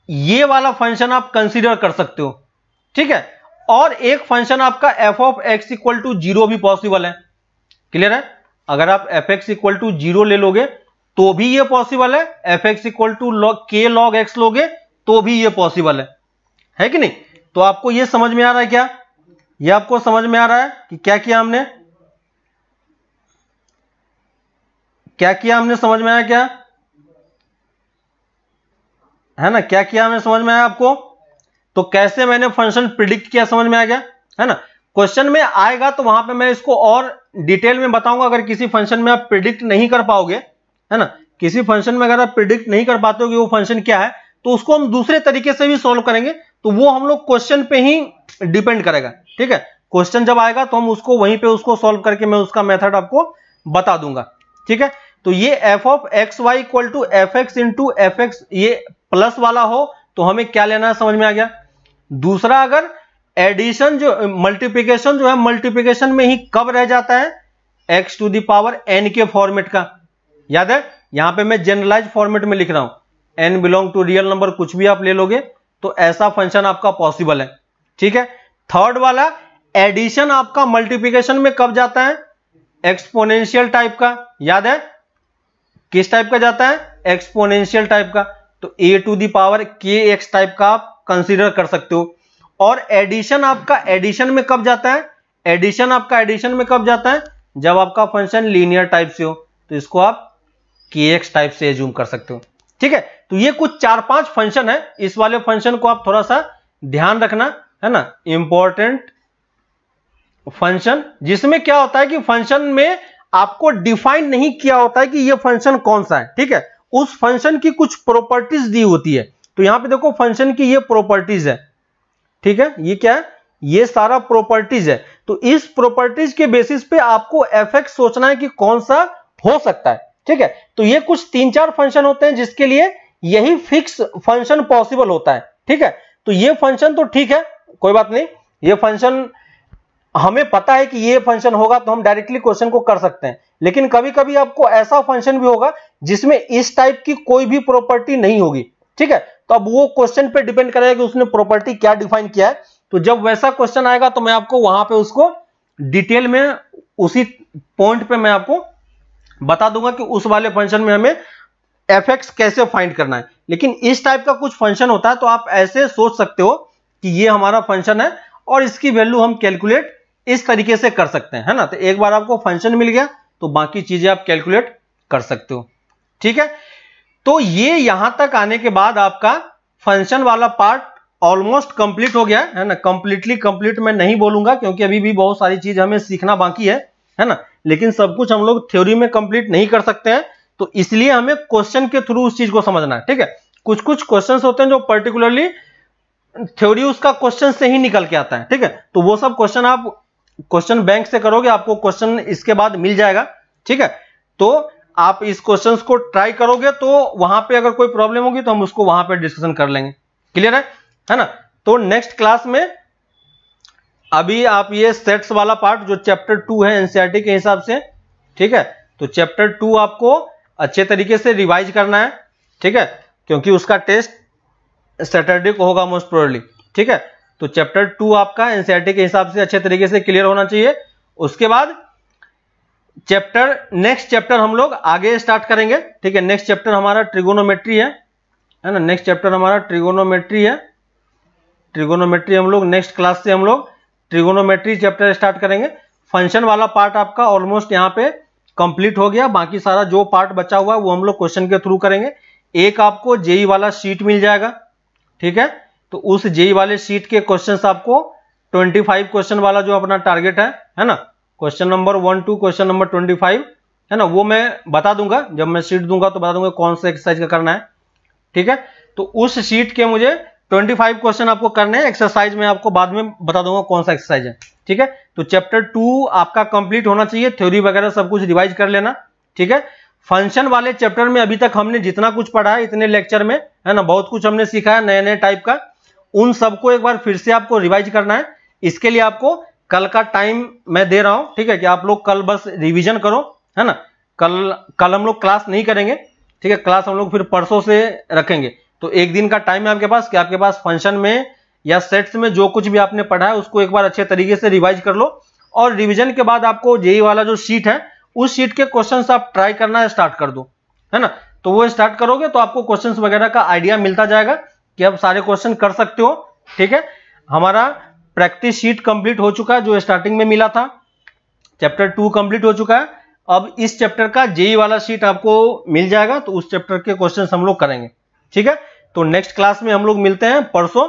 ये वाला फंक्शन आप कंसीडर कर सकते हो ठीक है और एक फंक्शन आपका f of x equal to zero भी पॉसिबल है क्लियर है अगर आप f x equal to zero ले लोगे तो भी ये पॉसिबल है f x equal to log के लॉग एक्स लोगे तो भी ये पॉसिबल है है कि नहीं तो आपको ये समझ में आ रहा है क्या ये आपको समझ में आ रहा है कि क्या किया हमने क्या किया हमने समझ में आया क्या है ना क्या किया हमें समझ में आया आपको तो कैसे मैंने फंक्शन प्रिडिक्ट किया समझ में आ गया है ना क्वेश्चन में आएगा तो वहां पे मैं इसको और डिटेल में बताऊंगा अगर किसी फंक्शन में आप प्रिडिक्ट नहीं कर पाओगे है ना किसी फंक्शन में अगर आप प्रिडिक्ट नहीं कर पाते हो कि वो फंक्शन क्या है तो उसको हम दूसरे तरीके से भी सॉल्व करेंगे तो वो हम लोग क्वेश्चन पे ही डिपेंड करेगा ठीक है क्वेश्चन जब आएगा तो हम उसको वहीं पे उसको सॉल्व करके मैं उसका मेथड आपको बता दूंगा ठीक है तो ये f of x y equal to f x to f x ये प्लस वाला हो तो हमें क्या लेना है समझ में आ गया दूसरा अगर एडिशन जो मल्टीप्लीकेशन जो है मल्टीप्लीकेशन में ही कब रह जाता है एक्स टू दावर एन के फॉर्मेट का याद है यहां पे मैं जनरलाइज फॉर्मेट में लिख रहा हूं n belong to real number कुछ भी आप ले लोगे तो ऐसा फंक्शन आपका पॉसिबल है ठीक है थर्ड वाला एडिशन आपका मल्टीप्लीकेशन में कब जाता है एक्सपोनेंशियल टाइप का याद है किस टाइप का जाता है एक्सपोनेंशियल टाइप का तो ए टू दावर के एक्स टाइप का आप कंसिडर कर सकते हो और एडिशन आपका एडिशन में कब जाता है एडिशन आपका एडिशन में कब जाता है जब आपका फंक्शन लीनियर टाइप से हो तो इसको आप के एक्स टाइप से एज्यूम कर सकते हो ठीक है तो ये कुछ चार पांच फंक्शन है इस वाले फंक्शन को आप थोड़ा सा ध्यान रखना है ना इंपॉर्टेंट फंक्शन जिसमें क्या होता है कि फंक्शन में आपको डिफाइन नहीं किया होता है कि ये फंक्शन कौन सा है ठीक है उस फंक्शन की कुछ प्रॉपर्टीज दी होती है तो यहां पे देखो फंक्शन की ये प्रॉपर्टीज है ठीक है ये क्या है ये सारा प्रॉपर्टीज है तो इस प्रॉपर्टीज के बेसिस पे आपको एफ सोचना है कि कौन सा हो सकता है ठीक है तो ये कुछ तीन चार फंक्शन होते हैं जिसके लिए यही फिक्स फंक्शन पॉसिबल होता है ठीक है तो ये फंक्शन तो ठीक है कोई बात नहीं ये फंक्शन हमें पता है कि ये फंक्शन होगा तो हम डायरेक्टली क्वेश्चन को कर सकते हैं लेकिन कभी कभी आपको ऐसा फंक्शन भी होगा जिसमें इस टाइप की कोई भी प्रॉपर्टी नहीं होगी ठीक है तो अब वो क्वेश्चन पे डिपेंड करेगा कि उसने प्रॉपर्टी क्या डिफाइन किया है तो जब वैसा क्वेश्चन आएगा तो मैं आपको वहां पे उसको डिटेल में उसी पॉइंट पे मैं आपको बता दूंगा कि उस वाले फंक्शन में हमें एफ कैसे फाइंड करना है लेकिन इस टाइप का कुछ फंक्शन होता है तो आप ऐसे सोच सकते हो कि ये हमारा फंक्शन है और इसकी वैल्यू हम कैलकुलेट इस तरीके से कर सकते हैं है ना तो एक बार आपको फंक्शन मिल गया तो बाकी चीजें आप कैलकुलेट कर सकते हो ठीक है तो ये यहां तक आने के बाद आपका फंक्शन वाला पार्ट ऑलमोस्ट कंप्लीट हो गया है ना कंप्लीटली कंप्लीट मैं नहीं बोलूंगा क्योंकि अभी भी बहुत सारी चीज हमें सीखना बाकी है है ना लेकिन सब कुछ हम लोग थ्योरी में कंप्लीट नहीं कर सकते हैं तो इसलिए हमें क्वेश्चन के थ्रू उस चीज को समझना है ठीक है कुछ कुछ क्वेश्चंस होते हैं जो पर्टिकुलरली थ्योरी उसका क्वेश्चन से ही निकल के आता है ठीक है तो वो सब क्वेश्चन आप क्वेश्चन बैंक से करोगे आपको क्वेश्चन इसके बाद मिल जाएगा ठीक है तो आप इस क्वेश्चन को ट्राई करोगे तो वहां पे अगर कोई प्रॉब्लम होगी तो हम उसको वहां पे डिस्कशन कर लेंगे क्लियर है है ना तो नेक्स्ट क्लास में अभी आप ये सेट्स वाला पार्ट जो चैप्टर टू है एनसीआरटी e के हिसाब से ठीक है तो चैप्टर टू आपको अच्छे तरीके से रिवाइज करना है ठीक है क्योंकि उसका टेस्ट सैटरडे को होगा मोस्ट प्रोबेबली ठीक है तो चैप्टर टू आपका एनसीआरटी e के हिसाब से अच्छे तरीके से क्लियर होना चाहिए उसके बाद चैप्टर नेक्स्ट चैप्टर हम लोग आगे स्टार्ट करेंगे ठीक है नेक्स्ट चैप्टर हमारा ट्रिगोनोमेट्री है है ना नेक्स्ट चैप्टर हमारा ट्रिगोनोमेट्री है ट्रिगोनोमेट्री हम लोग नेक्स्ट क्लास से हम लोग ट्रिगोनोमेट्री चैप्टर स्टार्ट करेंगे फंक्शन वाला पार्ट आपका ऑलमोस्ट यहाँ पे कंप्लीट हो गया बाकी सारा जो पार्ट बचा हुआ है वो हम लोग क्वेश्चन के थ्रू करेंगे एक आपको जेई e वाला सीट मिल जाएगा ठीक है तो उस जेई e वाले सीट के क्वेश्चन आपको 25 क्वेश्चन वाला जो अपना टारगेट है है ना question number one two question number twenty five है ना वो मैं बता दूंगा जब मैं शीट दूंगा तो बता दूंगा कौन सा एक्सरसाइज का करना है ठीक है तो उस शीट के मुझे 25 क्वेश्चन आपको करने हैं एक्सरसाइज में आपको बाद में बता दूंगा कौन सा एक्सरसाइज है ठीक है तो चैप्टर टू आपका कंप्लीट होना चाहिए थ्योरी वगैरह सब कुछ रिवाइज कर लेना ठीक है फंक्शन वाले चैप्टर में अभी तक हमने जितना कुछ पढ़ा है इतने लेक्चर में है ना बहुत कुछ हमने सीखा है नए नए टाइप का उन सबको एक बार फिर से आपको रिवाइज करना है इसके लिए आपको कल का टाइम मैं दे रहा हूं ठीक है कि आप लोग कल बस रिवीजन करो है ना कल कल हम लोग क्लास नहीं करेंगे ठीक है क्लास हम लोग फिर परसों से रखेंगे तो एक दिन का टाइम है आपके पास कि आपके पास फंक्शन में या सेट्स में जो कुछ भी आपने पढ़ा है उसको एक बार अच्छे तरीके से रिवाइज कर लो और रिवीजन के बाद आपको जेई वाला जो शीट है उस शीट के क्वेश्चन आप ट्राई करना स्टार्ट कर दो है ना तो वो स्टार्ट करोगे तो आपको क्वेश्चन वगैरह का आइडिया मिलता जाएगा कि आप सारे क्वेश्चन कर सकते हो ठीक है हमारा प्रैक्टिस शीट कंप्लीट हो चुका है जो स्टार्टिंग में मिला था चैप्टर टू कंप्लीट हो चुका है अब इस चैप्टर का जेई वाला शीट आपको मिल जाएगा तो उस चैप्टर के क्वेश्चन हम लोग करेंगे ठीक है तो नेक्स्ट क्लास में हम लोग मिलते हैं परसों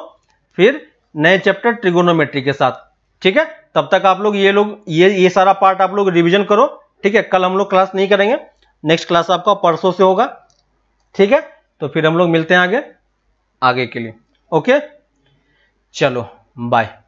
फिर नए चैप्टर ट्रिगोनोमेट्री के साथ ठीक है तब तक आप लोग ये लोग ये ये सारा पार्ट आप लोग रिविजन करो ठीक है कल हम लोग क्लास नहीं करेंगे नेक्स्ट क्लास आपका परसों से होगा ठीक है तो फिर हम लोग मिलते हैं आगे आगे के लिए ओके चलो बाय